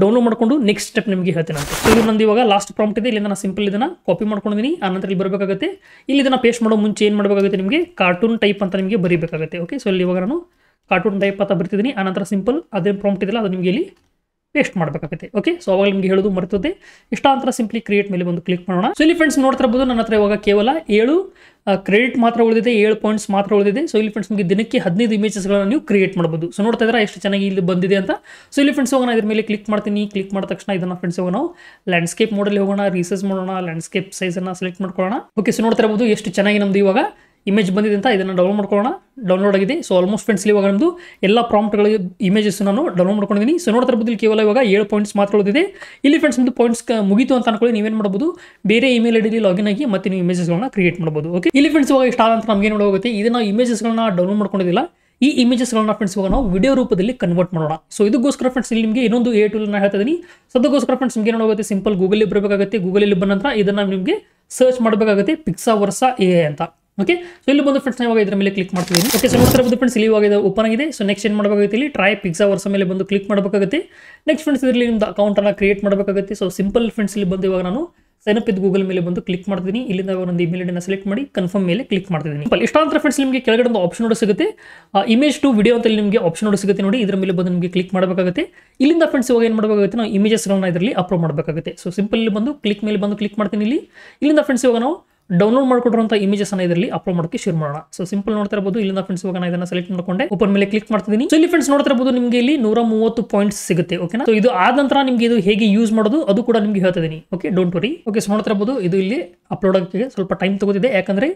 ಡೌನ್ಲೋಡ್ ಮಾಡಿಕೊಂಡು ನೆಕ್ಸ್ಟ್ ಸ್ಟೆಪ್ ನಿಮಗೆ ಹೇಳ್ತೇನೆ ಅಂತ ಸೊ ಇದು ನಂದು ಇವಾಗ ಲಾಸ್ಟ್ ಪ್ರಾಂಪ್ಟ್ ಇದೆ ಇಲ್ಲಿ ನಾನು ಸಿಂಪಲ್ ಇದನ್ನು ಕಾಪಿ ಮಾಡ್ಕೊಂಡಿದ್ದೀನಿ ಆನಂತರ ಇಲ್ಲಿ ಬರಬೇಕಾಗುತ್ತೆ ಇಲ್ಲಿ ಇದನ್ನು ಪೇಸ್ಟ್ ಮಾಡೋ ಮುಂಚೆ ಏನು ಮಾಡಬೇಕಾಗುತ್ತೆ ನಿಮಗೆ ಕಾರ್ಟೂನ್ ಟೈಪ್ ಅಂತ ನಿಮಗೆ ಬರೀಬೇಕಾಗುತ್ತೆ ಓಕೆ ಸೊ ಇಲ್ಲಿ ಇವಾಗ ನಾನು ಕಾರ್ಟೂನ್ ಟೈಪ್ ಅಂತ ಬರ್ತಿದ್ದೀನಿ ಆನಂತರ ಸಿಂಪಲ್ ಅದೇ ಪ್ರಾಂಪ್ಟ್ ಇದೆಯಲ್ಲ ಅದು ನಿಮಗೆ ಇಲ್ಲಿ ಪೇಸ್ಟ್ ಮಾಡಬೇಕಾಗುತ್ತೆ ಓಕೆ ಸೊ ಅವಾಗ ನಿಮಗೆ ಹೇಳೋದು ಮರ್ತದೆ ಇಷ್ಟಾಂತರ ಸಿಂಪ್ಲಿ ಕ್ರಿಯೇಟ್ ಮೇಲೆ ಬಂದು ಕ್ಲಿಕ್ ಮಾಡೋಣ ಸೊ ಇಲ್ಲಿ ಫ್ರೆಂಡ್ಸ್ ನನ್ನ ಹತ್ರ ಇವಾಗ ಕೇವಲ ಏಳು ಕ್ರೆಡಿಟ್ ಮಾತ್ರ ಉಳಿದಿದೆ ಏಳು ಪಾಯಿಂಟ್ಸ್ ಮಾತ್ರ ಉಳಿದಿದೆ ಸೊ ಇಲ್ಲಿ ಫ್ರೆಂಡ್ಸ್ ನಿಮಗೆ ದಿನಕ್ಕೆ ಹದಿನೈದು ಇಮೇಜಸ್ಗಳನ್ನು ನೀವು ಕ್ರಿಯೇಟ್ ಮಾಡಬಹುದು ಸೊ ನೋಡ್ತಾ ಇದ್ರೆ ಎಷ್ಟು ಚೆನ್ನಾಗಿ ಇಲ್ಲಿ ಬಂದಿದೆ ಅಂತ ಸೊ ಇಲ್ಲಿ ಫ್ರೆಂಡ್ಸ್ ಹೋಗೋಣ ಇದ್ರ ಮೇಲೆ ಕ್ಲಿಕ್ ಮಾಡ್ತೀನಿ ಕ್ಲಿಕ್ ಮಾಡಿದ ತಕ್ಷಣ ಇದನ್ನ ಫ್ರೆಂಡ್ಸ್ ಹೋಗೋಣ ನಾವು ಲ್ಯಾಂಡ್ಸ್ಕೇಪ್ ಮೋಡಲ್ಲಿ ಹೋಗೋಣ ರೀಸರ್ಚ್ ಮಾಡೋಣ ಲ್ಯಾಂಡ್ಸ್ಕೇಪ್ ಸೈಜನ್ನು ಸೆಲೆಕ್ಟ್ ಮಾಡ್ಕೊಳ್ಳೋಣ ಓಕೆ ಸೊ ನೋಡ್ತಾ ಇರಬಹುದು ಎಷ್ಟು ಚೆನ್ನಾಗಿ ನಮ್ದು ಇವಾಗ ಇಮೇಜ್ ಬಂದಿದೆ ಅಂತ ಇದನ್ನು ಡೌನ್ಲೋಡ್ ಮಾಡ್ಕೊಳ್ಳೋಣ ಡೌನ್ಲೋಡ್ ಆಗಿದೆ ಸೊ ಆಲ್ಮೋಸ್ಟ್ ಫ್ರೆಂಡ್ಸ್ ಇವಾಗ ನಮ್ಮದು ಎಲ್ಲ ಪ್ರಾಂಪ್ಟ್ಗಳಿಗೆ ಇಮೇಜಸ್ ನಾನು ಡೌನ್ಲೋಡ್ ಮಾಡ್ಕೊಂಡಿದ್ದೀನಿ ಸೊ ನೋಡ್ತಾ ಬದಲು ಕೇವಲ ಇವಾಗ ಏಳು ಪಾಯಿಂಟ್ಸ್ ಮಾತ್ರ ಉಳಿದಿದೆ ಇಲ್ಲಿ ಫ್ರೆಂಡ್ಸ್ ನಿಮ್ಮದು ಪಾಯಿಂಟ್ಸ್ ಮುಗಿತು ಅಂತ ಅನ್ಕೊಳ್ಳಿ ನೀವೇನು ಮಾಡ್ಬೋದು ಬೇರೆ ಇಮೇಲ್ ಡಿಲಿ ಲಾಗಿನ್ ಆಗಿ ಮತ್ತೆ ನೀವು ಇಮೇಜಸ್ಗಳನ್ನ ಕ್ರಿಯೇಟ್ ಮಾಡ್ಬೋದು ಓಕೆ ಇಲ್ಲಿ ಫ್ರೆಂಡ್ಸ್ ಇವಾಗ ಇಷ್ಟ ಅಂತ ನಮಗೆ ಇದನ್ನ ಇದನ್ನು ಇಮೇಜಸ್ಗಳನ್ನ ಡೌನ್ಲೋಡ್ ಮಾಡ್ಕೊಂಡಿಲ್ಲ ಈ ಇಮೇಜಸ್ಗಳನ್ನ ಫ್ರೆಂಡ್ಸ್ ಇವಾಗ ನಾವು ವಿಡಿಯೋ ರೂಪದಲ್ಲಿ ಕನ್ವರ್ಟ್ ಮಾಡೋಣ ಸೊ ಇದಕ್ಕೋಸ್ಕರ ಫ್ರೆಂಡ್ಸ್ ಇಲ್ಲಿ ನಿಮಗೆ ಇನ್ನೊಂದು ಏ ಟೂಲ್ ನಾನು ಹೇಳ್ತಾ ಇದ್ದೀನಿ ಸೊ ಫ್ರೆಂಡ್ಸ್ ನಿಮಗೆ ಸಿಂಪಲ್ ಗೂಗಲಲ್ಲಿ ಬರಬೇಕಾಗುತ್ತೆ ಗೂಗಲಲ್ಲಿ ಬಂದ ನಂತರ ಇದನ್ನು ನಿಮಗೆ ಸರ್ಚ್ ಮಾಡಬೇಕಾಗುತ್ತೆ ಪಿಕ್ಸಾ ವರ್ಷ ಎ ಅಂತ ಓಕೆ ಸೊ ಇಲ್ಲಿ ಬಂದು ಫ್ರೆಂಡ್ಸ್ ಇವಾಗ ಇದ್ರ ಮೇಲೆ ಕ್ಲಿಕ್ ಮಾಡ್ತಿದ್ದೀನಿ ಓಕೆ ಸೊ ನೋಡ್ತಾರೆ ಬಂದು ಫ್ರೆಂಡ್ಸ್ ಇಲ್ಲಿ ಇವಾಗ ಓಪನ್ ಆಗಿದೆ ಸೊ ನೆಕ್ಸ್ಟ್ ಏನು ಮಾಡಬೇಕಾಗುತ್ತೆ ಇಲ್ಲಿ ಟ್ರೈ ಪಿಕ್ಸಾ ವರ್ಸ ಮೇಲೆ ಬಂದು ಕ್ಲಿಕ್ ಮಾಡಬೇಕಾಗುತ್ತೆ ನೆಕ್ಸ್ಟ್ ಫ್ರೆಂಡ್ಸ್ ಇದರಲ್ಲಿ ನಿಮ್ದು ಅಕೌಂಟನ್ನು ಕ್ರಿಯೇಟ್ ಮಾಡಬೇಕಾಗುತ್ತೆ ಸೊ ಸಿಂಪಲ್ ಫ್ರೆಂಡ್ಸ್ ಇಲ್ಲಿ ಬಂದು ಇವಾಗ ನಾನು ಸೈನ್ ಅಪ್ ಗೂಗಲ್ ಮೇಲೆ ಬಂದು ಕ್ಲಿಕ್ ಮಾಡ್ತೀನಿ ಇಲ್ಲಿಂದ ಒಂದು ಇಮೇಲ್ ಅನ್ನು ಸೆಲೆಕ್ಟ್ ಮಾಡಿ ಕನ್ಫರ್ಮ್ ಮೇಲೆ ಕ್ಲಿಕ್ ಮಾಡ್ತಿದ್ದೀನಿ ಇಷ್ಟಾಂತರ ಫ್ರೆಂಡ್ಸ್ ನಿಮಗೆ ಕೆಳಗಡೆ ಒಂದು ಆಪ್ಷನ್ ನೋಡಿ ಸಿಗುತ್ತೆ ಇಮೇಜ್ ಟು ವಿಡಿಯೋ ಅಂತ ನಿಮಗೆ ಆಪ್ಷನ್ ನೋಡಿ ಸಿಗುತ್ತೆ ನೋಡಿ ಇದರ ಮೇಲೆ ಬಂದು ನಿಮಗೆ ಕ್ಲಿಕ್ ಮಾಡಬೇಕಾಗುತ್ತೆ ಇಲ್ಲಿಂದ ಫ್ರೆಂಡ್ಸ್ ಇವಾಗ ಏನು ಮಾಡಬೇಕಾಗುತ್ತೆ ನಾವು ಇಮೇಜಸ್ಗಳನ್ನ ಇದರಲ್ಲಿ ಅಪ್ಲೋಡ್ ಮಾಡಬೇಕಾಗುತ್ತೆ ಸೊ ಸಿಂಪಲ್ ಬಂದು ಕ್ಲಿಕ್ ಮೇಲೆ ಬಂದು ಕ್ಲಿಕ್ ಮಾಡ್ತೀನಿ ಇಲ್ಲಿ ಇಲ್ಲಿಂದ ಫ್ರೆಂಡ್ಸ್ ಇವಾಗ ನಾವು ಡೌನ್ಲೋಡ್ ಇಮೇಜಸ್ ಇಮೇಜಸ್ನ ಇದರಲ್ಲಿ ಅಪ್ಲೋಡ್ ಮಾಡೋಕೆ ಶೇರ್ ಮಾಡೋಣ ಸೊ ಸಿಂಪಲ್ ನೋಡ್ತಾ ಇರಬಹುದು ಇಲ್ಲಿಂದ ಫ್ರೆಂಡ್ಸ್ ಇವಾಗ ನಾನು ಇದನ್ನ ಸೆಲೆಕ್ಟ್ ಮಾಡ್ಕೊಂಡೆ ಓಪನ್ ಮೇಲೆ ಕ್ಲಿಕ್ ಮಾಡ್ತಿದ್ದೀನಿ ಸೊ ಇಲ್ಲಿ ಫ್ರೆಂಡ್ಸ್ ನೋಡ್ತಾ ಇರಬಹುದು ನಿಮಗೆ ಇಲ್ಲಿ ನೂರ ಮೂವತ್ತು ಪಾಯಿಂಟ್ಸ್ ಸಿಗುತ್ತೆ ಓಕೆನಾ ಸೊ ಇದು ಆದ ನಂತರ ನಿಮಗೆ ಇದು ಹೇಗೆ ಯೂಸ್ ಮಾಡೋದು ಅದು ಕೂಡ ನಿಮಗೆ ಹೇಳ್ತಾ ಇದೀನಿ okay don't worry okay so ನೋಡ್ತಾ ಇರಬಹುದು ಇದು ಇಲ್ಲಿ ಅಪ್ಲೋಡ್ ಆಗಕ್ಕೆ ಸ್ವಲ್ಪ ಟೈಮ್ ತಗೋತಿದೆ ಯಾಕಂದ್ರೆ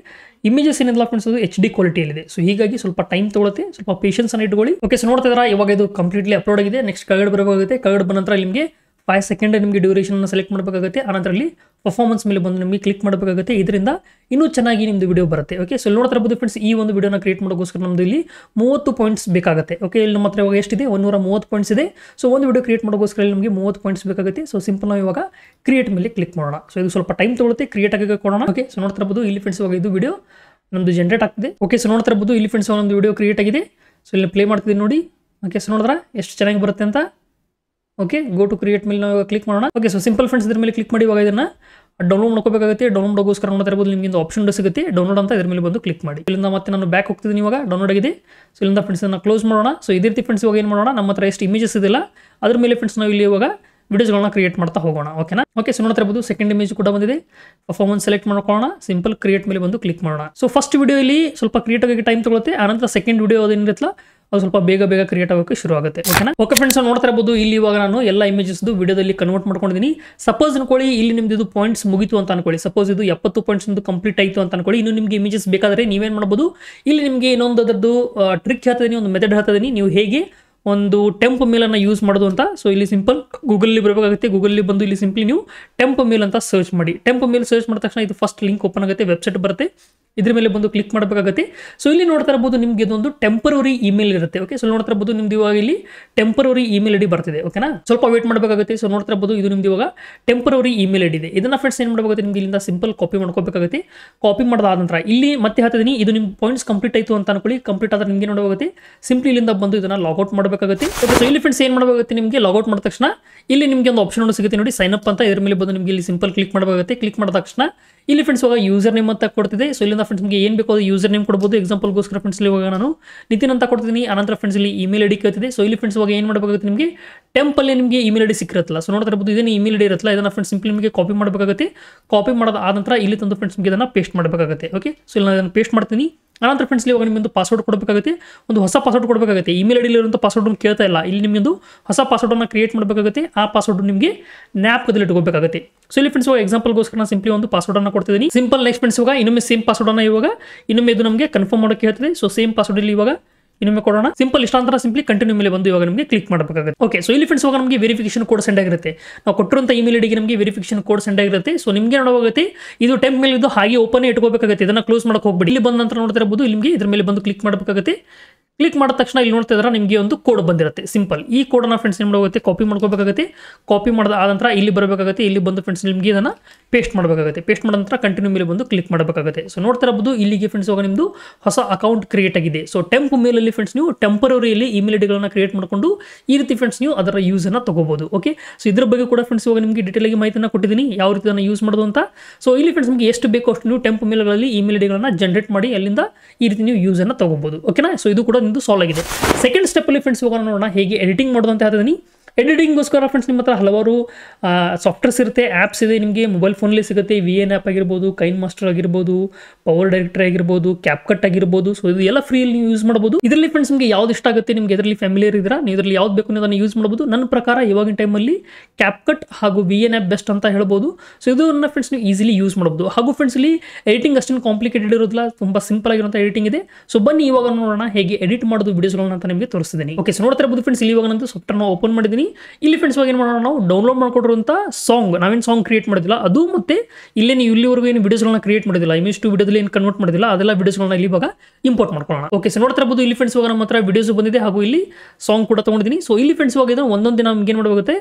ಇಮೇಜಸ್ ಏನಿಲ್ಲ ಫ್ರೆಂಡ್ಸ್ ಅದು ಎಚ್ ಡಿ ಕ್ವಾಲಿಟಿಯಲ್ಲಿದೆ ಸೊ ಹೀಗಾಗಿ ಸ್ವಲ್ಪ ಟೈಮ್ ತಗೊಳುತ್ತೆ ಸ್ವಲ್ಪ ಪೇಷನ್ಸ್ ಅನ್ನ ಇಟ್ಕೊಳ್ಳಿ ಓಕೆ ಸೊ ನೋಡ್ತಾ ಇದ್ರ ಇವಾಗ ಇದು ಕಂಪ್ಲೀಟ್ಲಿ ಅಪ್ಲೋಡ್ ಆಗಿದೆ ನೆಕ್ಸ್ಟ್ ಕಗಡ್ ಬರಬೇಕಾಗುತ್ತೆ ಕಗಡ್ ಬಂದ ನಂತರ ನಿಮಗೆ ಫೈವ್ ಸೆಕೆಂಡ್ ನಿಮಗೆ ಡ್ಯೂರೇಷನನ್ನು ಸೆಲೆಕ್ಟ್ ಮಾಡಬೇಕಾಗುತ್ತೆ ಆನಂತರಲ್ಲಿ ಪರ್ಫಾರ್ಮೆನ್ಸ್ ಮೇಲೆ ಬಂದು ನಿಮಗೆ ಕ್ಲಿಕ್ ಮಾಡಬೇಕಾಗುತ್ತೆ ಇದರಿಂದ ಇನ್ನೂ ಚೆನ್ನಾಗಿ ನಿಮ್ಮದು ವಿಡಿಯೋ ಬರುತ್ತೆ ಓಕೆ ಸೊ ನೋಡ್ತಾ ಇರ್ಬೋದು ಫ್ರೆಂಡ್ಸ್ ಈ ಒಂದು ವಿಡಿಯೋನ ಕ್ರಿಯೇಟ್ ಮಾಡೋಕೋಸ್ಕರ ನಮ್ದು ಇಲ್ಲಿ ಮೂವತ್ತು ಪಾಯಿಂಟ್ಸ್ ಬೇಕಾಗುತ್ತೆ ಓಕೆ ಇಲ್ಲಿ ನಮ್ಮ ಹತ್ರ ಇವಾಗ ಎಷ್ಟಿದೆ ಒಂದೂರ ಮೂವತ್ತು ಪಾಯಿಂಟ್ಸ್ ಇದೆ ಸೊ ಒಂದು ವಿಡಿಯೋ ಕ್ರಿಯೇಟ್ ಮಾಡೋಕ್ಕೋಸ್ಕರ ನಮಗೆ ಮೂವತ್ತು ಪಾಯಿಂಟ್ಸ್ ಬೇಕಾಗುತ್ತೆ ಸೊ ಸಿಂಪಲ್ ನಾವು ಇವಾಗ ಕ್ರಿಯೇಟ್ ಮೇಲೆ ಕ್ಲಿಕ್ ಮಾಡೋಣ ಸೊ ಇದು ಸ್ವಲ್ಪ ಟೈಮ್ ತೊಗೊಳುತ್ತೆ ಕ್ರಿಯೇಟ್ ಆಗಿ ಕೊಡೋಣ ಓಕೆ ಸೊ ನೋಡ್ತಾ ಇರ್ಬೋದು ಇಲ್ಲಿ ಫ್ರೆಂಡ್ಸ್ ಇವಾಗ ಇದು ವಿಡಿಯೋ ನಮ್ಮದು ಜನರೇಟ್ ಆಗ್ತಿದೆ ಓಕೆ ಸೊ ನೋಡ್ತಾ ಇರ್ಬೋದು ಇಲ್ಲಿ ಫ್ರೆಂಡ್ಸ್ ಒಂದು ವಿಡಿಯೋ ಕ್ರಿಯೇಟ್ ಆಗಿದೆ ಸೊ ಇಲ್ಲಿ ಪ್ಲೇ ಮಾಡ್ತಿದ್ದೀನಿ ನೋಡಿ ಓಕೆ ಸೊ ನೋಡಿದ್ರೆ ಎಷ್ಟು ಚೆನ್ನಾಗಿ ಬರುತ್ತೆ ಅಂತ ಓಕೆ ಗೋ ಟು ಕ್ರಿಯೇಟ್ ಮೇಲೆ ನಾವು ಕ್ಲಿಕ್ ಮಾಡೋಣ ಓಕೆ ಸೊ ಸಿಂಪಲ್ ಫ್ರೆಂಡ್ಸ್ ಇದ್ರ ಮೇಲೆ ಕ್ಲಿಕ್ ಮಾಡಿ ಇವಾಗ ಇದನ್ನು ಡೌನ್ಲೋಡ್ ಮಾಡ್ಕೋಬೇಕಾಗುತ್ತೆ ಆಗೋಸ್ಕರ ನೋಡ್ತಾ ಇರ್ಬೋದು ನಿಮಗೆ ಆಪ್ಷನ್ ಸಿಗುತ್ತೆ ಡೌನ್ಲೋಡ್ ಅಂತ ಇದ್ರ ಮೇಲೆ ಬಂದು ಕ್ಲಿಕ್ ಮಾಡಿ ಇಲ್ಲಿಂದ ಮತ್ತೆ ನಾನು ಬ್ಯಾಕ್ ಹೋಗ್ತಿದ್ದೀನಿ ಇವಾಗ ಡೌನ್ಲೋಡ್ ಆಗಿದೆ ಸೊ ಇಲ್ಲಿಂದ ಫ್ರೆಂಡ್ಸ್ ನಾನು ಕ್ಲೋಸ್ ಮಾಡೋಣ ಸೊ ಇದೇ ರೀತಿ ಫ್ರೆಂಡ್ಸ್ ಇವಾಗ ಏನು ಮಾಡೋಣ ನಮ್ಮ ಹತ್ರ ಎಷ್ಟು ಇಮೇಜಸ್ ಇದೆಲ್ಲ ಅದ್ರ ಮೇಲೆ ಫ್ರೆಂಡ್ಸ್ ನಾವು ಇಲ್ಲಿ ಇವಾಗ ವಿಡಿಯೋಸ್ಗಳನ್ನ ಕ್ರಿಯೇಟ್ ಮಾಡ್ತಾ ಹೋಗೋಣ ಓಕೆನಾ ಓಕೆ ಸೊ ನೋಡ್ತಾ ಇರ್ಬೋದು ಸೆಕೆಂಡ್ ಇಮೇಜ್ ಕೂಡ ಬಂದಿದೆ ಪರ್ಫಾರ್ಮೆನ್ಸ್ ಸೆಲೆಕ್ಟ್ ಮಾಡ್ಕೊಳ್ಳೋಣ ಸಿಂಪಲ್ ಕ್ರಿಯೇಟ್ ಮೇಲೆ ಬಂದು ಕ್ಲಿಕ್ ಮಾಡೋಣ ಸೊ ಫಸ್ಟ್ ವಿಡಿಯೋ ಇಲ್ಲಿ ಸ್ವಲ್ಪ ಕ್ರಿಯೇಟ್ ಆಗಿ ಟೈಮ್ ತಗೊಳುತ್ತೆ ಆನಂತರ ಸೆಕೆಂಡ್ ವಿಡಿಯೋ ಅದೇನಿರುತ್ತಲ್ಲ ಅದು ಸ್ವಲ್ಪ ಬೇಗ ಬೇಗ ಕ್ರಿಯೇಟ್ ಆಗೋಕೆ ಶುರು ಆಗುತ್ತೆ ಓಕೆನಾ ಓಕೆ ಫ್ರೆಂಡ್ಸ್ ನೋಡ್ತಾ ಇರಬಹುದು ಇಲ್ಲಿ ಇವಾಗ ನಾನು ಎಲ್ಲ ಇಮೇಜಸ್ ವಿಡಿಯೋದಲ್ಲಿ ಕನ್ವರ್ಟ್ ಮಾಡ್ಕೊಂಡಿದ್ದೀನಿ ಸಪೋಸ್ ಅನ್ಕೊಳ್ಳಿ ಇಲ್ಲಿ ನಿಮ್ದು ಇದು ಪಾಯಿಂಟ್ಸ್ ಮುಗಿತು ಅಂತ ಅನ್ಕೊಳ್ಳಿ ಸಪೋಸ್ ಇದು ಎಪ್ಪತ್ತು ಪಾಯಿಂಟ್ಸ್ ಒಂದು ಕಂಪ್ಲೀಟ್ ಆಯಿತು ಅಂತ ಅನ್ಕೊಳ್ಳಿ ಇನ್ನು ನಿಮಗೆ ಇಮೇಜಸ್ ಬೇಕಾದರೆ ನೀವೇನು ಮಾಡ್ಬೋದು ಇಲ್ಲಿ ನಿಮಗೆ ಇನ್ನೊಂದು ಅದರದ್ದು ಟ್ರಿಕ್ ಹೇಳ್ತಾ ಒಂದು ಮೆಥಡ್ ಹೇಳ್ತಾ ನೀವು ಹೇಗೆ ಒಂದು ಟೆಂಪ್ ಮೇಲನ್ನು ಯೂಸ್ ಮಾಡೋದು ಅಂತ ಸೊ ಇಲ್ಲಿ ಸಿಂಪಲ್ ಗೂಗಲಲ್ಲಿ ಬರಬೇಕಾಗುತ್ತೆ ಗೂಗಲಲ್ಲಿ ಬಂದು ಇಲ್ಲಿ ಸಿಂಪ್ಲಿ ನೀವು ಟೆಂಪ್ ಮೇಲ್ ಅಂತ ಸರ್ಚ್ ಮಾಡಿ ಟೆಂಪ್ ಮೇಲ್ ಸರ್ಚ್ ಮಾಡಿದ ತಕ್ಷಣ ಇದು ಫಸ್ಟ್ ಲಿಂಕ್ ಓಪನ್ ಆಗುತ್ತೆ ವೆಬ್ಸೈಟ್ ಬರುತ್ತೆ ಇದ್ರ ಮೇಲೆ ಬಂದು ಕ್ಲಿಕ್ ಮಾಡಬೇಕಾಗುತ್ತೆ ಸೊ ಇಲ್ಲಿ ನೋಡ್ತಾ ಇರಬಹುದು ನಿಮಗೆ ಇದೊಂದು ಟೆಂಪರರಿ ಇಮೇಲ್ ಇರುತ್ತೆ ಓಕೆ ಸೊ ನೋಡ್ತಾ ಇರಬಹುದು ನಿಮ್ದು ಇವಾಗ ಇಲ್ಲಿ ಟೆಂಪರರಿ ಇಮೇಲ್ ಐಡಿ ಬರ್ತಿದೆ ಓಕೆನಾ ಸ್ವಲ್ಪ ವೇಟ್ ಮಾಡಬೇಕಾಗುತ್ತೆ ಸೊ ನೋಡ್ತಾ ಇರಬಹುದು ಇದು ನಿಮ್ದು ಇವಾಗ ಟೆಂಪರರಿ ಇಮೇಲ್ ಐಡಿ ಇದೆ ಇದನ್ನ ಫ್ರೆಂಡ್ಸ್ ಏನು ಮಾಡಬೇಕಾಗುತ್ತೆ ನಿಮ್ಗೆ ಇಲ್ಲಿಂದ ಸಿಂಪಲ್ ಕಾಪಿ ಮಾಡ್ಕೋಬೇಕಾಗುತ್ತೆ ಕಾಪಿ ಮಾಡಿದ ನಂತರ ಇಲ್ಲಿ ಮತ್ತೆ ಹಾಕಿದೀನಿ ಇದು ನಿಮ್ ಪಾಯಿಂಟ್ಸ್ ಕಂಪ್ಲೀಟ್ ಆಯಿತು ಅಂತ ಅನ್ಕೊಳ್ಳಿ ಕಂಪ್ಲೀಟ್ ಆದ್ರೆ ನಿಮಗೆ ನೋಡಬೇಕಾಗುತ್ತೆ ಸಿಂಪ್ಲಿ ಇಲ್ಲಿಂದ ಬಂದು ಇದನ್ನ ಲಾಗೌಟ್ ಮಾಡಬೇಕು ಮಾಡಬೇಕಾಗುತ್ತೆ ಸೊ ಇಲ್ಲಿ ಫ್ರೆಂಡ್ಸ್ ಏನು ಮಾಡಬೇಕಾಗುತ್ತೆ ನಿಮಗೆ ಲಾಗೌಟ್ ಮಾಡಿದ ತಕ್ಷಣ ಇಲ್ಲಿ ನಿಮಗೆ ಒಂದು ಆಪ್ಷನ್ ಸಿಗುತ್ತೆ ನೋಡಿ ಸೈನ್ ಅಪ್ ಅಂತ ಇದ್ರ ಮೇಲೆ ಬಂದು ನಿಮಗೆ ಇಲ್ಲಿ ಸಿಂಪಲ್ ಕ್ಲಿಕ್ ಮಾಡಬೇಕಾಗುತ್ತೆ ಕ್ಲಿಕ್ ಮಾಡಿದ ತಕ್ಷಣ ಇಲ್ಲಿ ಫ್ರೆಂಡ್ಸ್ ಇವಾಗ ಯೂಸರ್ ನೇಮ್ ಅಂತ ಕೊಡ್ತಿದೆ ಸೊ ಇಲ್ಲಿಂದ ಫ್ರೆಂಡ್ಸ್ ನಿಮಗೆ ಏನು ಬೇಕೋ ಅದು ಯೂಸರ್ ನೇಮ್ ಕೊಡ್ಬೋದು ಗೋಸ್ಕರ ಫ್ರೆಂಡ್ಸ್ ಇಲ್ಲಿ ಇವಾಗ ನಾನು ನಿತಿನ್ ಅಂತ ಕೊಡ್ತೀನಿ ಅನಂತರ ಫ್ರೆಂಡ್ಸ್ ಇಲ್ಲಿ ಇಮೇಲ್ ಐಡಿ ಕೇಳ್ತಿದೆ ಸೊ ಇಲ್ಲಿ ಫ್ರೆಂಡ್ಸ್ ಇವಾಗ ಏನು ಮಾಡಬೇಕಾಗುತ್ತೆ ನಿಮಗೆ ಟೆಂಪಲ್ಲಿ ನಿಮಗೆ ಇಮೇಲ್ ಐಡಿ ಸಿಕ್ಕಿರತ್ತಲ್ಲ ಸೊ ನೋಡ್ತಾ ಇರ್ಬೋದು ಇದನ್ನು ಇಮೇಲ್ ಐಡಿ ಇರತ್ತಲ್ಲ ಇದನ್ನು ಫ್ರೆಂಡ್ಸ್ ಸಿಂಪ್ಲಿ ನಿಮಗೆ ಕಾಪಿ ಮಾಡಬೇಕಾಗುತ್ತೆ ಕಾಪಿ ಮಾಡಿದ ಆದ ನಂತರ ಇಲ್ಲಿ ತಂದು ಫ್ರೆಂಡ್ಸ್ ನಿಮಗೆ ಇದನ್ನು ಪೇಸ್ಟ್ ಮಾಡಬೇಕಾಗುತ್ತೆ ಓಕೆ ಸೊ ಇಲ್ಲಿ ನಾನು ಪೇಸ್ಟ್ ಮಾಡ್ತೀನಿ ಅನಂತರ ಫ್ರೆಂಡ್ಸ್ ಇವಾಗ ನಿಮ್ಮದು ಪಾಸ್ವರ್ಡ್ ಕೊಡಬೇಕಾಗುತ್ತೆ ಒಂದು ಹೊಸ ಪಾಸ್ವರ್ಡ್ ಕೊಡಬೇಕಾಗುತ್ತೆ ಇಮೇಲ್ ಪಾಸ್ವರ್ಡ್ ಪಾಸ್ವರ್ಡನ್ನು ಕೇಳ್ತಾ ಇಲ್ಲ ಇಲ್ಲಿ ಒಂದು ಹೊಸ ಪಾಸ್ವರ್ಡನ್ನು ಕ್ರಿಯೇಟ್ ಮಾಡಬೇಕಾಗುತ್ತೆ ಆ ಪಾಸ್ವರ್ಡ್ ನಿಮಗೆ ನ್ಯಾಪ್ ಇಟ್ಕೋಬೇಕಾಗುತ್ತೆ ಸೊ ಇಲ್ಲಿ ಫ್ರೆಂಡ್ಸ್ ಇವಾಗ ಗೋಸ್ಕರ ನಾನು ಸಿಂಪ್ಲಿ ಒಂದು ಪಾಸ್ವರ್ಡನ್ನು ಕೊಡ್ತಿದ್ದೀನಿ ಸಿಂಪಲ್ ನೆಕ್ಸ್ಟ್ ಫ್ರೆಂಡ್ಸ್ ಇವಾಗ ಇನ್ನೊಮ್ಮೆ ಸೇಮ್ ಪಾಸ್ವರ್ಡನ್ನು ಇವಾಗ ಇನ್ನೊಮ್ಮೆ ಇದು ನಮಗೆ ಕನ್ಫರ್ಮ್ ಮಾಡೋಕೆ ಹೇಳ್ತಿದೆ ಸೊ ಸೇಮ್ ಪಾಸ್ವರ್ಡ್ ಇಲ್ಲಿ ಇವಾಗ ಇನ್ನೊಮ್ಮೆ ಕೊಡೋಣ ಸಿಂಪಲ್ ಇಷ್ಟಾಂತರ ಸಿಂಪ್ಲಿ ಕಂಟಿನ್ಯೂ ಮೇಲೆ ಬಂದು ಇವಾಗ ನಿಮಗೆ ಕ್ಲಿಕ್ ಮಾಡಬೇಕಾಗುತ್ತೆ ಓಕೆ ಸೊ ಇಲ್ಲಿ ಫ್ರೆಂಡ್ಸ್ ಇವಾಗ ನಮಗೆ ವೆರಿಫಿಕೇಶನ್ ಕೋಡ್ ಸೆಂಡ್ ಆಗಿರುತ್ತೆ ನಾವು ಕೊಟ್ಟಿರುವಂಥ ಇಮೇಲ್ ಐಡಿಗೆ ನಮಗೆ ವೆರಿಫಿಕೇಶನ್ ಕೋಡ್ ಸೆಂಡ್ ಆಗಿರುತ್ತೆ ಸೊ ನಿಮಗೆ ನೋಡೋಗುತ್ತೆ ಇದು ಟೆಂಪ್ ಮೇಲೆ ಇದು ಹಾಗೆ ಓಪನ್ ಇಟ್ಕೋಬೇಕಾಗುತ್ತೆ ಇದನ್ನ ಕ್ಲೋಸ್ ಮಾಡೋಕೆ ಹೋಗ್ಬಿಡಿ ಇಲ್ಲಿ ಬಂದ ನಂತರ ನೋಡ್ತಾ ಇರಬಹುದು ಇಲ್ಲಿ ನಿಮಗೆ ಇದ್ರ ಮೇಲೆ ಬಂದು ಕ್ಲಿಕ್ ಮಾಡಬೇಕಾಗುತ್ತೆ ಕ್ಲಿಕ್ ಮಾಡಿದ ತಕ್ಷಣ ಇಲ್ಲಿ ನೋಡ್ತಾ ಇದ್ರೆ ನಿಮಗೆ ಒಂದು ಕೋಡ್ ಬಂದಿರುತ್ತೆ ಸಿಂಪಲ್ ಈ ಕೋಡನ್ನು ಫ್ರೆಂಡ್ಸ್ ನಿಮ್ಗೆ ಹೋಗುತ್ತೆ ಕಾಪಿ ಮಾಡ್ಕೋಬೇಕಾಗುತ್ತೆ ಕಾಪಿ ಮಾಡಿದ ಆದ ನಂತರ ಇಲ್ಲಿ ಬರಬೇಕಾಗುತ್ತೆ ಇಲ್ಲಿ ಬಂದು ಫ್ರೆಂಡ್ಸ್ ನಿಮಗೆ ಇದನ್ನ ಪೇಸ್ಟ್ ಮಾಡಬೇಕಾಗುತ್ತೆ ಪೇಸ್ಟ್ ಮಾಡಿದ ನಂತರ ಕಂಟಿನ್ಯೂ ಮೇಲೆ ಬಂದು ಕ್ಲಿಕ್ ಮಾಡಬೇಕಾಗುತ್ತೆ ಸೊ ನೋಡ್ತಾ ಇರಬಹುದು ಇಲ್ಲಿಗೆ ಫ್ರೆಂಡ್ಸ್ ಇವಾಗ ನಿಮ್ಮದು ಹೊಸ ಅಕೌಂಟ್ ಕ್ರಿಯೇಟ್ ಆಗಿದೆ ಸೊ ಟೆಂಪ್ ಅಲ್ಲಿ ಫ್ರೆಂಡ್ಸ್ ನೀವು ಟೆಂಪರರಿಯಲ್ಲಿ ಇಮೇಲ್ ಐಡಿಗಳನ್ನು ಕ್ರಿಯೇಟ್ ಮಾಡಿಕೊಂಡು ಈ ರೀತಿ ಫ್ರೆಂಡ್ಸ್ ನೀವು ಅದರ ಯೂಸನ್ನು ತಗೋಬಹುದು ಓಕೆ ಸೊ ಇದ್ರ ಬಗ್ಗೆ ಕೂಡ ಫ್ರೆಂಡ್ಸ್ ಇವಾಗ ನಿಮಗೆ ಡೀಟೇಲ್ ಆಗಿ ಮಾಹಿತಿಯನ್ನು ಕೊಟ್ಟಿದ್ದೀನಿ ಯಾವ ರೀತಿ ಅದನ್ನು ಯೂಸ್ ಮಾಡೋದು ಅಂತ ಸೊ ಇಲ್ಲಿ ಫ್ರೆಂಡ್ಸ್ ನಿಮಗೆ ಎಷ್ಟು ಬೇಕು ಅಷ್ಟು ನೀವು ಟೆಂಪ್ ಮೇಲ್ಗಳಲ್ಲಿ ಇಮೇಲ್ ಐಡಿಗಳನ್ನು ಜನರೇಟ್ ಮಾಡಿ ಅಲ್ಲಿಂದ ಈ ರೀತಿ ನೀವು ಯೂಸನ್ನು ತಗೋಬಹುದು ಓಕೆನಾ ಸೊ ಇದು ಕೂಡ ಒಂದು ಸಾಲ್ವ್ ಆಗಿದೆ ಸೆಕೆಂಡ್ ಅಲ್ಲಿ ಫ್ರೆಂಡ್ಸ್ ಇವಾಗ ನೋಡೋಣ ಹೇಗೆ ಎಡಿಟಿಂಗ್ ಮಾಡೋದು ಅಂತ ಎಡಿಟಿಂಗ್ಗೋಸ್ಕರ ಫ್ರೆಂಡ್ಸ್ ನಿಮ್ಮ ಹತ್ರ ಹಲವಾರು ಸಾಫ್ಟ್ವೇರ್ಸ್ ಇರುತ್ತೆ ಆ್ಯಪ್ಸ್ ಇದೆ ನಿಮಗೆ ಮೊಬೈಲ್ ಫೋನಲ್ಲಿ ಸಿಗುತ್ತೆ ವಿ ಎನ್ ಆ್ಯಪ್ ಆಗಿರ್ಬೋದು ಕೈನ್ ಮಾಸ್ಟರ್ ಆಗಿರ್ಬೋದು ಪವರ್ ಡೈರೆಕ್ಟರ್ ಆಗಿರ್ಬೋದು ಕ್ಯಾಪ್ ಕಟ್ ಆಗಿರ್ಬೋದು ಸೊ ಇದು ಎಲ್ಲ ಫ್ರೀಯಲ್ಲಿ ನೀವು ಯೂಸ್ ಮಾಡ್ಬೋದು ಇದರಲ್ಲಿ ಫ್ರೆಂಡ್ಸ್ ನಿಮಗೆ ಯಾವ್ದು ಇಷ್ಟ ಆಗುತ್ತೆ ನಿಮಗೆ ಇದರಲ್ಲಿ ಫ್ಯಾಮಿಲಿಯರ್ ಇದ್ರ ನೀವು ಇದರಲ್ಲಿ ಯಾವ್ದು ಬೇಕು ಅದನ್ನು ಯೂಸ್ ಮಾಡ್ಬೋದು ನನ್ನ ಪ್ರಕಾರ ಇವಾಗಿನ ಟೈಮಲ್ಲಿ ಕ್ಯಾಪ್ ಕಟ್ ಹಾಗೂ ವಿ ಎನ್ ಆ್ಯಪ್ ಬೆಸ್ಟ್ ಅಂತ ಹೇಳ್ಬೋದು ಸೊ ಇದನ್ನು ಫ್ರೆಂಡ್ಸ್ ನೀವು ಈಸಿಲಿ ಯೂಸ್ ಮಾಡ್ಬೋದು ಹಾಗೂ ಫ್ರೆಂಡ್ಸ್ ಇಲ್ಲಿ ಎಡಿಟಿಂಗ್ ಅಷ್ಟೊಂದು ಕಾಂಪ್ಲಿಕೇಟೆಡ್ ಇರೋದಿಲ್ಲ ತುಂಬ ಸಿಂಪಲ್ ಆಗಿರುವಂಥ ಎಡಿಟಿಂಗ್ ಇದೆ ಸೊ ಬನ್ನಿ ಇವಾಗ ನೋಡೋಣ ಹೇಗೆ ಎಡಿಟ್ ಮಾಡೋದು ವಿಡಿಯೋಸ್ಗಳನ್ನ ನಿಮಗೆ ತೋರಿಸ್ತೀನಿ ಓಕೆ ಸೊ ನೋಡ್ತಾ ಫ್ರೆಂಡ್ಸ್ ಇಲ್ಲಿ ಇವಾಗ ಸಾಫ್ಟ್ವೇರ್ ಸಾಫ್ಟ್ವೇರ್ನ ಓಪನ್ ಮಾಡಿದ್ದೀನಿ ಇಲ್ಲಿ ಫ್ರೆಂಡ್ಸ್ ಇವಾಗ ಏನು ಮಾಡೋಣ ನಾವು ಡೌನ್ಲೋಡ್ ಮಾಡಿಕೊಡುವಂಥ ಸಾಂಗ್ ನಾವೇನು ಸಾಂಗ್ ಕ್ರಿಯೇಟ್ ಮಾಡಿದಿಲ್ಲ ಅದು ಮತ್ತೆ ಇಲ್ಲಿ ನೀವು ಇಲ್ಲಿವರೆಗೂ ಏನು ವೀಡಿಯೋಸ್ಗಳನ್ನ ಕ್ರಿಯೇಟ್ ಮಾಡಿದಿಲ್ಲ ಇಮೇಜ್ ಟು ವಿಡಿಯೋದಲ್ಲಿ ಏನು ಕನ್ವರ್ಟ್ ಮಾಡೋದಿಲ್ಲ ಅದೆಲ್ಲ ವೀಡಿಯೋಸ್ಗಳನ್ನ ಇಲ್ಲಿ ಇವಾಗ ಇಂಪೋರ್ಟ್ ಮಾಡ್ಕೊಳ್ಳೋಣ ಓಕೆ ಸೊ ನೋಡ್ತಾ ಇರ್ಬೋದು ಇಲ್ಲಿ ಫ್ರೆಂಡ್ಸ್ ಇವಾಗ ನಮ್ಮ ಹತ್ರ ವಿಡಿಯೋಸ್ ಬಂದಿದೆ ಹಾಗೂ ಇಲ್ಲಿ ಸಾಂಗ್ ಕೂಡ ತೊಗೊಂಡಿದ್ದೀನಿ ಸೊ ಇಲ್ಲಿ ಫ್ರೆಂಡ್ಸ್ ಇವಾಗ ಇದನ್ನು ಒಂದೊಂದು ದಿನ ನಮ್ಗೆ ಏನು ಮಾಡಬೇಕಾಗುತ್ತೆ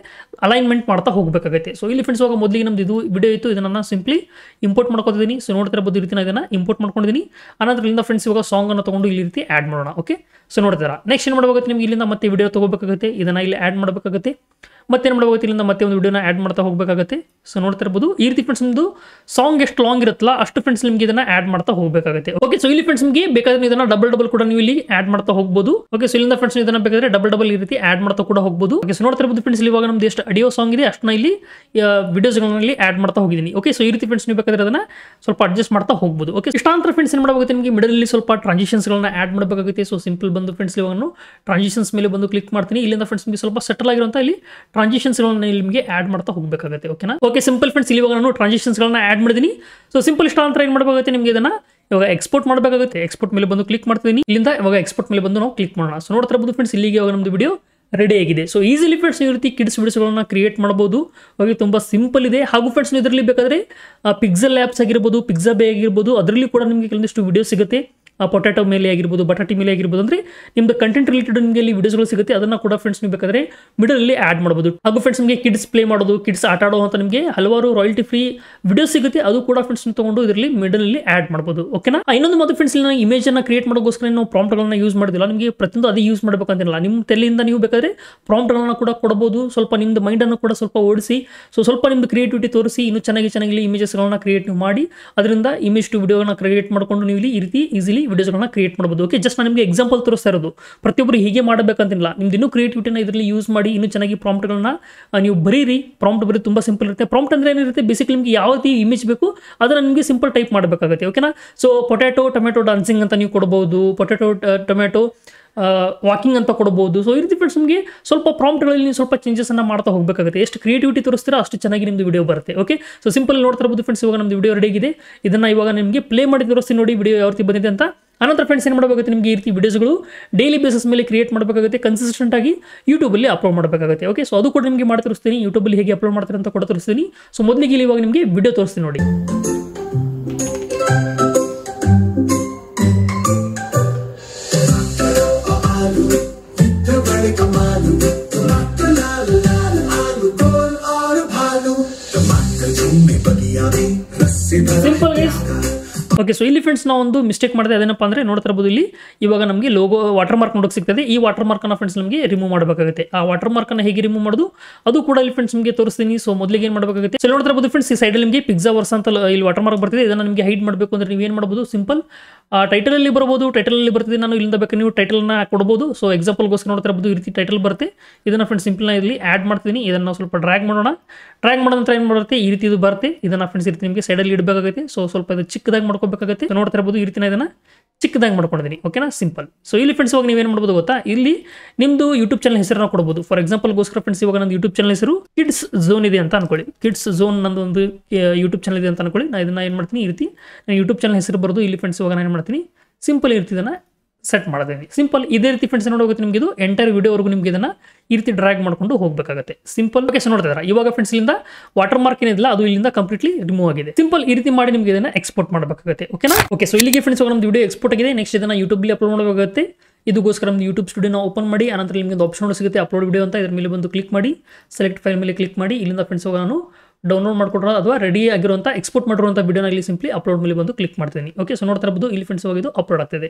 ಅಲೈನ್ಮೆಂಟ್ ಮಾಡ್ತಾ ಹೋಗಬೇಕಾಗುತ್ತೆ ಸೊ ಇಲ್ಲಿ ಫ್ರೆಂಡ್ಸ್ ಇವಾಗ ಮೊದಲಿಗೆ ನಮ್ದು ಇದು ವಿಡಿಯೋ ಇತ್ತು ಇದನ್ನು ಸಿಂಪ್ಲಿ ಇಂಪೋರ್ಟ್ ಮಾಡ್ಕೊತಿದ್ದೀನಿ ಸೊ ನೋಡ್ತಾ ಈ ರೀತಿ ನಾನು ಇದನ್ನು ಇಂಪೋರ್ಟ್ ಮಾಡ್ಕೊಂಡಿದ್ದೀನಿ ಅನಂತರದಿಂದ ಫ್ರೆಂಡ್ಸ್ ಇವಾಗ ಸಾಂಗನ್ನು ತೊಗೊಂಡು ಇಲ್ಲಿ ರೀತಿ ಆ್ಯಡ್ ಮಾಡೋಣ ಓಕೆ ಸೊ ನೋಡ್ತೀರಾ ನೆಕ್ಸ್ಟ್ ಏನು ಮಾಡಬೇಕಾಗುತ್ತೆ ನಿಮ್ಗೆ ಇಲ್ಲಿಂದ ಮತ್ತೆ ವಿಡಿಯೋ ತೊಗೋಬೇಕಾಗುತ್ತೆ ಇದನ್ನು ಇಲ್ಲಿ ಆ್ಯಡ್ ಮಾಡಬೇಕಾಗುತ್ತೆ प्रकृते ಮತ್ತೆ ಮತ್ತೇನು ಮಾಡಬೇಕು ಇಲ್ಲಿಂದ ಮತ್ತೆ ಒಂದು ವಿಡಿಯೋನ ಆ್ಯಡ್ ಮಾಡ್ತಾ ಹೋಗಬೇಕಾಗುತ್ತೆ ಸೊ ನೋಡ್ತಾ ಇರ್ಬೋದು ಈ ರೀತಿ ಫ್ರೆಂಡ್ಸ್ ನಿಮ್ಮದು ಸಾಂಗ್ ಎಷ್ಟು ಲಾಂಗ್ ಇರುತ್ತಲ್ಲ ಅಷ್ಟು ಫ್ರೆಂಡ್ಸ್ ನಿಮಗೆ ಇದನ್ನ ಆ್ಯಡ್ ಮಾಡ್ತಾ ಹೋಗಬೇಕಾಗುತ್ತೆ ಓಕೆ ಸೊ ಇಲ್ಲಿ ಫ್ರೆಂಡ್ಸ್ ನಿಮಗೆ ಬೇಕಾದ್ರೆ ಇದನ್ನ ಡಬಲ್ ಡಬಲ್ ಕೂಡ ನೀವು ಇಲ್ಲಿ ಆ್ಯಡ್ ಮಾಡ್ತಾ ಹೋಗ್ಬೋದು ಓಕೆ ಸೊ ಇಲ್ಲಿಂದ ಫ್ರೆಂಡ್ಸ್ ಇದನ್ನ ಬೇಕಾದ್ರೆ ಡಬಲ್ ಡಬಲ್ ಈ ರೀತಿ ಆ್ಯಡ್ ಮಾಡ್ತಾ ಕೂಡ ಹೋಗ್ಬೋದು ಓಕೆ ಸೊ ನೋಡ್ತಾ ಇರ್ಬೋದು ಫ್ರೆಂಡ್ಸ್ ಇವಾಗ ನಮ್ದು ಎಷ್ಟು ಅಡಿಯೋ ಸಾಂಗ್ ಇದೆ ಅಷ್ಟನ್ನ ಇಲ್ಲಿ ವಿಡಿಯೋಸ್ಗಳಲ್ಲಿ ಆ್ಯಡ್ ಮಾಡ್ತಾ ಹೋಗಿದ್ದೀನಿ ಓಕೆ ಸೊ ಈ ರೀತಿ ಫ್ರೆಂಡ್ಸ್ ನೀವು ಬೇಕಾದ್ರೆ ಅದನ್ನ ಸ್ವಲ್ಪ ಅಡ್ಜಸ್ಟ್ ಮಾಡ್ತಾ ಹೋಗ್ಬೋದು ಓಕೆ ಇಷ್ಟಾಂತರ ಫ್ರೆಂಡ್ಸ್ ಏನು ಮಾಡಬೇಕು ನಿಮಗೆ ಮಿಡಲ್ ಸ್ವಲ್ಪ ಗಳನ್ನ ಆ್ಯಡ್ ಮಾಡಬೇಕಾಗುತ್ತೆ ಸೊ ಸಿಂಪಲ್ ಬಂದು ಫ್ರೆಂಡ್ಸ್ ಇವಾಗ ಟ್ರಾನ್ಸಿಷನ್ಸ್ ಮೇಲೆ ಬಂದು ಕ್ಲಿಕ್ ಮಾಡ್ತೀನಿ ಇಲ್ಲಿಂದ ಫ್ರೆಂಡ್ಸ್ ನಿಮಗೆ ಸ್ವಲ್ಪ ಸೆಟಲ್ ಆಗಿರುವಂಥ ಇಲ್ಲಿ ಟ್ರಾನ್ಸಾಕ್ಷನ್ ಇಲ್ಲಿ ನಿಮಗೆ ಆಡ್ ಮಾಡ್ತಾ ಹೋಗಬೇಕಾಗುತ್ತೆ ಓಕೆನಾ ಓಕೆ ಸಿಂಪಲ್ ಫ್ರೆಂಡ್ಸ್ ಇವಾಗ ನಾನು ಗಳನ್ನ ಆಡ್ ಮಾಡಿದ್ದೀನಿ ಸೊ ಸಿಂಪಲ್ ಇಷ್ಟ ಅಂತ ಏನು ಮಾಡಬೇಕಾಗುತ್ತೆ ನಿಮಗೆ ಇದನ್ನ ಇವಾಗ ಎಕ್ಸ್ಪೋರ್ಟ್ ಮಾಡಬೇಕಾಗುತ್ತೆ ಎಕ್ಸ್ಪೋರ್ಟ್ ಮೇಲೆ ಬಂದು ಕ್ಲಿಕ್ ಮಾಡ್ತೀನಿ ಇಲ್ಲಿಂದ ಇವಾಗ ಎಕ್ಸ್ಪೋರ್ಟ್ ಮೇಲೆ ಬಂದು ನಾವು ಕ್ಲಿಕ್ ಮಾಡೋಣ ಸೊ ನೋಡ್ತಾ ಇರ್ಬೋದು ಫ್ರೆಂಡ್ಸ್ ಇಲ್ಲಿಗೆ ಇವಾಗ ವಿಡಿಯೋ ರೆಡಿ ಆಗಿದೆ ಸೊ ಈಸಿಲಿ ಫ್ರೆಂಡ್ಸ್ ಈ ರೀತಿ ಕಿಡ್ಸ್ ವಿಡಿಯೋಗಳನ್ನ ಕ್ರಿಯೇಟ್ ಮಾಡಬಹುದು ಹಾಗೆ ತುಂಬಾ ಸಿಂಪಲ್ ಇದೆ ಹಾಗೂ ಫ್ರೆಂಡ್ಸ್ ಇದರಲ್ಲಿ ಬೇಕಾದ್ರೆ ಪಿಕ್ಸಲ್ ಆಪ್ಸ್ ಆಗಿರ್ಬೋದು ಪಿಕ್ಸಾ ಬೇ ಆಗಿರ್ಬೋದು ಅದರಲ್ಲಿ ಕೂಡ ನಿಮಗೆ ಕೆಲವೊಂದಿಷ್ಟು ವಿಡಿಯೋ ಸಿಗುತ್ತೆ ಪೊಟ್ಯಾಟೊ ಮೇಲೆ ಆಗಿರ್ಬೋದು ಬಟಾಟಿ ಮೇಲೆ ಆಗಿರ್ಬೋದು ಅಂದರೆ ನಿಮ್ದು ಕಂಟೆಂಟ್ ರಿಲೇಟೆಡ್ ನಿಮಗೆ ಇಲ್ಲಿ ವಿಡಿಯೋಸ್ಗಳು ಸಿಗುತ್ತೆ ಅದನ್ನು ಕೂಡ ಫ್ರೆಂಡ್ಸ್ ನೀವು ಬೇಕಾದರೆ ಮಿಡಲಲ್ಲಿ ಆ್ಯಡ್ ಮಾಡ್ಬೋದು ಹಾಗೂ ಫ್ರೆಂಡ್ಸ್ ನಿಮಗೆ ಕಿಡ್ಸ್ ಪ್ಲೇ ಮಾಡೋದು ಕಿಡ್ಸ್ ಆಟ ಆಡೋ ಅಂತ ನಿಮಗೆ ಹಲವಾರು ರಾಯಲ್ಟಿ ಫ್ರೀ ವಿಡಿಯೋ ಸಿಗುತ್ತೆ ಅದು ಕೂಡ ಫ್ರೆಂಡ್ಸ್ ನೀವು ತೊಗೊಂಡು ಇದರಲ್ಲಿ ಮಿಡಲಲ್ಲಿ ಆ್ಯಡ್ ಮಾಡ್ಬೋದು ಓಕೆನಾ ಇನ್ನೊಂದು ಮತ್ತು ಫ್ರೆಂಡ್ಸ್ ಇಲ್ಲಿ ನಾನು ಇಮೇಜನ್ನು ಕ್ರಿಯೇಟ್ ಮಾಡೋಕ್ಕೋಸ್ಕರ ನಾವು ಪ್ರಾಂಪ್ಟ್ಗಳನ್ನ ಯೂಸ್ ಮಾಡೋದಿಲ್ಲ ನಿಮಗೆ ಪ್ರತಿಯೊಂದು ಅದೇ ಯೂಸ್ ಮಾಡಬೇಕಂತಿಲ್ಲ ನಿಮ್ಮ ತಲೆಯಿಂದ ನೀವು ಬೇಕಾದರೆ ಪ್ರಾಂಪ್ಟ್ಗಳನ್ನು ಕೂಡ ಕೊಡಬಹುದು ಸ್ವಲ್ಪ ನಿಮ್ಮದು ಮೈಂಡನ್ನು ಕೂಡ ಸ್ವಲ್ಪ ಓಡಿಸಿ ಸೊ ಸ್ವಲ್ಪ ನಿಮ್ಮದು ಕ್ರಿಯೇಟಿವಿಟಿ ತೋರಿಸಿ ಇನ್ನೂ ಚೆನ್ನಾಗಿ ಚೆನ್ನಾಗಿ ಇಮೇಜಸ್ಗಳನ್ನ ಕ್ರಿಯೇಟ್ ಮಾಡಿ ಅದರಿಂದ ಇಮೇಜ್ ಟು ವಿಡಿಯೋನ ಕ್ರಿಯೇಟ್ ಮಾಡಿಕೊಂಡು ನೀವು ಇಲ್ಲಿ ಈ ರೀತಿ ಈಸಿಲಿ ವಿಡಿಯೋಸ್ಗಳನ್ನ ಕ್ರಿಯೇಟ್ ಮಾಡ್ಬೋದು ಓಕೆ ಜಸ್ಟ್ ನಾನು ನಿಮಗೆ ಎಕ್ಸಾಂಪಲ್ ತೋರಿಸ್ತಾ ಇರೋದು ಪ್ರತಿಯೊಬ್ಬರು ಹೀಗೆ ಮಾಡಬೇಕಂತಿಲ್ಲ ನಿಮ್ದು ಇನ್ನೂ ಕ್ರಿಯೇಟಿವಿಟಿನ ಇದರಲ್ಲಿ ಯೂಸ್ ಮಾಡಿ ಇನ್ನೂ ಚೆನ್ನಾಗಿ ಪ್ರಾಂಪ್ಟ್ಗಳನ್ನ ನೀವು ಬರೀರಿ ಪ್ರಾಂಪ್ಟ್ ಬರೀ ತುಂಬ ಸಿಂಪಲ್ ಇರುತ್ತೆ ಪ್ರಾಂಪ್ಟ್ ಅಂದರೆ ಏನಿರುತ್ತೆ ಬೇಸಿಕ್ ನಿಮಗೆ ಯಾವ ರೀತಿ ಇಮೇಜ್ ಬೇಕು ಅದನ್ನ ನಿಮಗೆ ಸಿಂಪಲ್ ಟೈಪ್ ಮಾಡಬೇಕಾಗುತ್ತೆ ಓಕೆನಾ ಸೊ ಪೊಟ್ಯಾಟೊ ಟೊಮೆಟೊ ಡಾನ್ಸಿಂಗ್ ಅಂತ ನೀವು ಕೊಡ್ಬೋದು ಪೊಟ್ಯಾಟೊ ಟೊಮೆಟೊ uh, ವಾಕಿಂಗ್ ಅಂತ ಕೊಡಬಹುದು ಸೊ ಈ ರೀತಿ ಫ್ರೆಂಡ್ಸ್ ನಿಮಗೆ ಸ್ವಲ್ಪ ಪ್ರಾಂಪ್ಟ್ಗಳಲ್ಲಿ ನೀವು ಸ್ವಲ್ಪ ಅನ್ನು ಮಾಡ್ತಾ ಹೋಗಬೇಕಾಗುತ್ತೆ ಎಷ್ಟು ಕ್ರಿಯೇಟಿವಿಟಿ ತೋರಿಸ್ತೀರ ಅಷ್ಟು ಚೆನ್ನಾಗಿ ನಿಮ್ಮದು ವಿಡಿಯೋ ಬರುತ್ತೆ ಓಕೆ ಸೊ ಸಿಂಪಲ್ ನೋಡ್ತಾ ಇರ್ಬೋದು ಫ್ರೆಂಡ್ಸ್ ಇವಾಗ ನಮ್ಮದು ವಿಡಿಯೋ ರೆಡಿ ಇದೆ ಇದನ್ನು ಇವಾಗ ನಿಮಗೆ ಪ್ಲೇ ಮಾಡಿ ತೋರಿಸ್ತೀನಿ ನೋಡಿ ವಿಡಿಯೋ ಯಾವ ರೀತಿ ಬಂದಿದೆ ಅಂತ ಅನಂತರ ಫ್ರೆಂಡ್ಸ್ ಏನು ಮಾಡಬೇಕಾಗುತ್ತೆ ನಿಮಗೆ ಈ ರೀತಿ ವಿಡಿಯೋಸ್ಗಳು ಡೈಲಿ ಬೇಸಿಸ್ ಮೇಲೆ ಕ್ರಿಯೇಟ್ ಮಾಡಬೇಕಾಗುತ್ತೆ ಕನ್ಸಿಸ್ಟೆಂಟ್ ಆಗಿ ಯೂಟ್ಯೂಬಲ್ಲಿ ಅಪ್ಲೋಡ್ ಮಾಡಬೇಕಾಗುತ್ತೆ ಓಕೆ ಸೊ ಅದು ಕೂಡ ನಿಮಗೆ ಮಾಡಿ ತೋರಿಸ್ತೀನಿ ಯೂಟ್ಯೂಬಲ್ಲಿ ಹೇಗೆ ಅಪ್ಲೋಡ್ ಮಾಡ್ತಾರೆ ಅಂತ ಕೂಡ ತೋರಿಸ್ತೀನಿ ಸೊ ಮೊದಲಿಗೆ ಇವಾಗ ನಿಮಗೆ ವಿಡಿಯೋ ತೋರಿಸ್ತೀನಿ ನೋಡಿ ಸಿಂಪಲ್ ಗೈಸ್ ಓಕೆ ಸೊ ಇಲ್ಲಿ ಫ್ರೆಂಡ್ಸ್ ನಾವು ಒಂದು ಮಿಸ್ಟೇಕ್ ಮಾಡಿದೆ ಅದೇನಪ್ಪ ಅಂದರೆ ನೋಡ್ತಾ ಇರ್ಬೋದು ಇಲ್ಲಿ ಇವಾಗ ನಮಗೆ ಲೋಗೋ ವಾಟರ್ ಮಾರ್ಕ್ ನೋಡೋಕೆ ಸಿಗ್ತದೆ ಈ ವಾಟರ್ ಮಾರ್ಕ್ ಅನ್ನ ಫ್ರೆಂಡ್ಸ್ ನಮಗೆ ರಿಮೂವ್ ಮಾಡಬೇಕಾಗುತ್ತೆ ಆ ವಾಟರ್ ಮಾರ್ಕ್ ಮಾರ್ಕನ್ನು ಹೇಗೆ ರಿಮೂವ್ ಮಾಡೋದು ಅದು ಕೂಡ ಇಲ್ಲಿ ಫ್ರೆಂಡ್ಸ್ ನಿಮಗೆ ತೋರಿಸ್ತೀನಿ ಸೊ ಮೊದಲಿಗೆ ಏನು ಮಾಡಬೇಕಾಗುತ್ತೆ ಸೊ ನೋಡ್ತಾ ಫ್ರೆಂಡ್ಸ್ ಈ ಸೈಡಲ್ಲಿ ನಿಮಗೆ ಪಿಜ್ಜಾ ವರ್ಸ್ ಅಂತ ಇಲ್ಲಿ ವಾಟರ್ ಮಾರ್ಕ್ ಬರ್ತಿದೆ ಇದನ್ನು ನಿಮಗೆ ಹೈಡ್ ಮಾಡಬೇಕು ಅಂದರೆ ನೀವು ಏನು ಮಾಡ್ಬೋದು ಸಿಂಪಲ್ ಆ ಟೈಟಲ್ ಟೈಟಲಲ್ಲಿ ಬರ್ಬೋದು ಟೈಟಲಲ್ಲಿ ಬರ್ತದೆ ನಾನು ಇಲ್ಲಿಂದ ಬೇಕು ನೀವು ಟೈಟಲ್ ನ ಕೊಡ್ಬೋದು ಸೊ ಎಕ್ಸಾಂಪಲ್ಗೋಸ್ಕರ ನೋಡ್ತಾ ಇರಬಹುದು ಈ ರೀತಿ ಟೈಟಲ್ ಬರುತ್ತೆ ಇದನ್ನು ಫ್ರೆಂಡ್ಸ್ ಸಿಂಪಲ್ನ ಇಲ್ಲಿ ಆ್ಯಡ್ ಮಾಡ್ತೀನಿ ಇದನ್ನು ಸ್ವಲ್ಪ ಡ್ರ್ಯಾಗ್ ಮಾಡೋಣ ಡ್ರ್ಯಾಗ್ ಮಾಡೋ ನಂತರ ಏನು ಮಾಡುತ್ತೆ ಈ ರೀತಿ ಇದು ಬರುತ್ತೆ ಇದನ್ನ ಫ್ರೆಂಡ್ಸ್ ಈ ರೀತಿ ನಿಮಗೆ ಸೈಡಲ್ಲಿ ಇಡಬೇಕಾಗುತ್ತೆ ಸೊ ಸ್ವಲ್ಪ ಇದು ಚಿಕ್ಕದಾಗಿ ಮಾಡ್ಕೋಬೇಕಾಗುತ್ತೆ ನೋಡ್ತಾ ಇರಬಹುದು ಈ ರೀತಿನ ಇದನ್ನು ಚಿಕ್ಕದಾಗಿ ಮಾಡ್ಕೊಂಡಿದ್ದೀನಿ ಓಕೆನಾ ಸಿಂಪಲ್ ಸೊ ಇಲ್ಲಿ ಫ್ರೆಂಡ್ಸ್ ಇವಾಗ ನೀವೇನು ಮಾಡ್ಬೋದು ಗೊತ್ತಾ ಇಲ್ಲಿ ನಿಮ್ಮದು ಯೂಟ್ಯೂಬ್ ಚಾನಲ್ ಹೆಸರನ್ನ ಕೊಡಬಹುದು ಫಾರ್ ಗೋಸ್ಕರ ಫ್ರೆಂಡ್ಸ್ ಇವಾಗ ನಂದು ಯೂಟ್ಯೂಬ್ ಚಾನಲ್ ಹೆಸರು ಕಿಡ್ಸ್ ಝೋನ್ ಇದೆ ಅಂತ ಅನ್ಕೊಳ್ಳಿ ಕಿಡ್ಸ್ ಝೋನ್ ನಂದು ಒಂದು ಯೂಟ್ಯೂಬ್ ಚಾನಲ್ ಇದೆ ಅಂತ ಅನ್ಕೊಳ್ಳಿ ನಾನು ಇದನ್ನ ಏನು ಮಾಡ್ತೀನಿ ಈ ರೀತಿ ನಾನು ಯೂಟ್ಯೂಬ್ ಚಾನಲ್ ಹೆಸರು ಬರೋದು ಇಲ್ಲಿ ಫ್ರೆಂಡ್ಸ್ ಇವಾಗ ನಾನು ಮಾಡ್ತೀನಿ ಸಿಂಪಲ್ ಇರ್ತಿದ್ದನ್ನು ಸೆಟ್ ಮಾಡ್ತೀನಿ ಸಿಂಪಲ್ ಇದೇ ರೀತಿ ಫ್ರೆಂಡ್ಸ್ ನೋಡೋಗುತ್ತೆ ನಿಮಗೆ ಇದು ಎಂಟೈರ್ ವೀಡಿಯೋವರೆಗೂ ನಿಮಗೆ ಇದನ್ನು ಈ ರೀತಿ ಡ್ರ್ಯಾಗ್ ಮಾಡ್ಕೊಂಡು ಹೋಗಬೇಕಾಗುತ್ತೆ ಸಿಂಪಲ್ ಲೊಕೇಶನ್ ನೋಡ್ತಾ ಇವಾಗ ಫ್ರೆಂಡ್ಸ್ ಇಲ್ಲಿಂದ ವಾಟರ್ ಮಾರ್ಕ್ ಏನಿಲ್ಲ ಅದು ಇಲ್ಲಿಂದ ಕಂಪ್ಲೀಟ್ಲಿ ರಿಮೂವ್ ಆಗಿದೆ ಸಿಂಪಲ್ ಈ ರೀತಿ ಮಾಡಿ ನಿಮಗೆ ಇದನ್ನು ಎಕ್ಸ್ಪೋರ್ಟ್ ಮಾಡಬೇಕಾಗುತ್ತೆ ಓಕೆನಾ ಓಕೆ ಸೊ ಇಲ್ಲಿಗೆ ಫ್ರೆಂಡ್ಸ್ ನಮ್ಮ ವಿಡಿಯೋ ಎಕ್ಸ್ಪೋರ್ಟ್ ಆಗಿದೆ ನೆಕ್ಸ್ಟ್ ಇದನ್ನು ಅಲ್ಲಿ ಅಪ್ಲೋಡ್ ಮಾಡಬೇಕಾಗುತ್ತೆ ಇದಕ್ಕೋಸ್ಕರ ನಮ್ಮ ಯೂಟ್ಯೂಬ್ ಸ್ಟುಡಿಯೋನ ಓಪನ್ ಮಾಡಿ ಆನಂತರ ನಿಮಗೆ ಒಂದು ಆಪ್ಷನ್ ಸಿಗುತ್ತೆ ಅಪ್ಲೋಡ್ ವಿಡಿಯೋ ಅಂತ ಇದರ ಮೇಲೆ ಬಂದು ಕ್ಲಿಕ್ ಮಾಡಿ ಸೆಲೆಕ್ಟ್ ಫೈಲ್ ಮೇಲೆ ಕ್ಲಿಕ್ ಮಾಡಿ ಇಲ್ಲಿಂದ ಫ್ರೆಂಡ್ಸ್ ನಾನು ಡೌನ್ಲೋಡ್ ಮಾಡ್ಕೊಡ್ರೋ ಅಥವಾ ರೆಡಿ ಆಗಿರುವಂಥ ಎಕ್ಸ್ಪೋರ್ಟ್ ಮಾಡಿರುವಂಥ ವಿಡಿಯೋನಾಗಲಿ ಸಿಂಪ್ಲಿ ಅಪ್ಲೋಡ್ ಮೇಲೆ ಬಂದು ಕ್ಲಿಕ್ ಮಾಡ್ತೀನಿ ಓಕೆ ಸೊ ನೋಡ್ತಾ ಇರ್ಬೋದು ಇಲ್ಲಿ ಫ್ರೆಂಡ್ಸ್ ಇವಾಗ ಇದು ಅಪ್ಲೋಡ್ ಆಗ್ತದೆ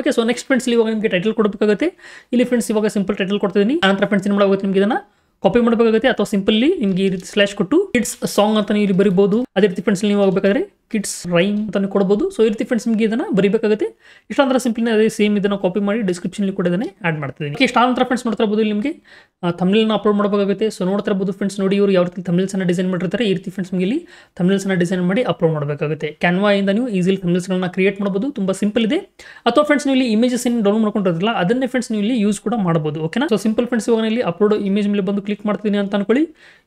ಓಕೆ ಸೊ ನೆಕ್ಸ್ಟ್ ಫ್ರೆಂಡ್ಸ್ ಇವಾಗ ನಿಮಗೆ ಟೈಟಲ್ ಕೊಡಬೇಕಾಗುತ್ತೆ ಇಲ್ಲಿ ಫ್ರೆಂಡ್ಸ್ ಇವಾಗ ಸಿಂಪಲ್ ಟೈಟಲ್ ಕೊಡ್ತಿದ್ದೀನಿ ಆನಂತರ ಫ್ರೆಂಡ್ಸ್ ಏನು ಮಾಡಬೇಕು ನಿಮಗೆ ಇದನ್ನು ಕಾಪಿ ಮಾಡಬೇಕಾಗುತ್ತೆ ಅಥವಾ ಸಿಂಪಲ್ಲಿ ನಿಮಗೆ ಈ ರೀತಿ ಸ್ಲ್ಯಾಶ್ ಕೊಟ್ಟು ಕಿಡ್ಸ್ ಸಾಂಗ್ ಅಂತ ನೀವು ಇಲ್ಲಿ ಬರಿಬೋದು ಅದೇ ರೀತಿ ಫ್ರೆಂಡ್ಸ್ ನೀವು ಹೋಗಬೇಕಾದ್ರೆ ಕಿಡ್ಸ್ ರೈಮ್ ಅಂತಾನೆ ಕೊಡಬಹುದು ಸೊ ಇರ್ತಿ ರೀತಿ ಫ್ರೆಂಡ್ಸ್ ನಿಮಗೆ ಇದನ್ನ ಬರೀಬೇಕಾಗುತ್ತೆ ಇಷ್ಟಾಂತರ ಸಿಂಪ್ಲಿನ ಅದೇ ಸೇಮ್ ಇದನ್ನ ಕಾಪಿ ಮಾಡಿ ಡಿಸ್ಕ್ರಿಪ್ಷನ್ಲಿ ಕೂಡ ಇದನ್ನೇ ಆಡ್ ಮಾಡ್ತಿದ್ದೀನಿ ಇಷ್ಟಾಂತರ ಫ್ರೆಂಡ್ಸ್ ನೋಡ್ತಾ ಇರಬಹುದು ಇಲ್ಲಿ ನಿಮಗೆ ತಮಿಳನ್ನ ಅಪ್ಲೋಡ್ ಮಾಡಬೇಕಾಗುತ್ತೆ ಸೊ ನೋಡ್ತಾ ಇರಬಹುದು ಫ್ರೆಂಡ್ಸ್ ನೋಡಿ ಇವರು ಯಾವ ರೀತಿ ತಮಿಳ್ಸನ್ನ ಡಿಸೈನ್ ಮಾಡಿರ್ತಾರೆ ಈ ರೀತಿ ಫ್ರೆಂಡ್ಸ್ ನಿಮಗೆ ಇಲ್ಲಿ ಅನ್ನ ಡಿಸೈನ್ ಮಾಡಿ ಅಪ್ಲೋಡ್ ಮಾಡಬೇಕಾಗುತ್ತೆ ಕ್ಯಾನ್ವಾ ಇಂದ ನೀವು ಈಸಿಲಿ ತಮಿಳ್ಸ್ಗಳನ್ನ ಕ್ರಿಯೇಟ್ ಮಾಡಬಹುದು ತುಂಬಾ ಸಿಂಪಲ್ ಇದೆ ಅಥವಾ ಫ್ರೆಂಡ್ಸ್ ನೀವು ಇಲ್ಲಿ ಇಮೇಜಸ್ ಏನು ಡೌನ್ಲೋಡ್ ಮಾಡ್ಕೊಂಡಿರಲ್ಲ ಅದನ್ನೇ ಫ್ರೆಂಡ್ಸ್ ನೀವು ಇಲ್ಲಿ ಯೂಸ್ ಕೂಡ ಮಾಡಬಹುದು ಓಕೆನಾ ಸೊ ಸಿಂಪಲ್ ಫ್ರೆಂಡ್ಸ್ ಇವಾಗ ಇಲ್ಲಿ ಅಪ್ಲೋಡ್ ಇಮೇಜ್ ಮೇಲೆ ಬಂದು ಕ್ಲಿಕ್ ಮಾಡ್ತೀನಿ ಅಂತ ಅನ್ಕೊಳ್ಳಿ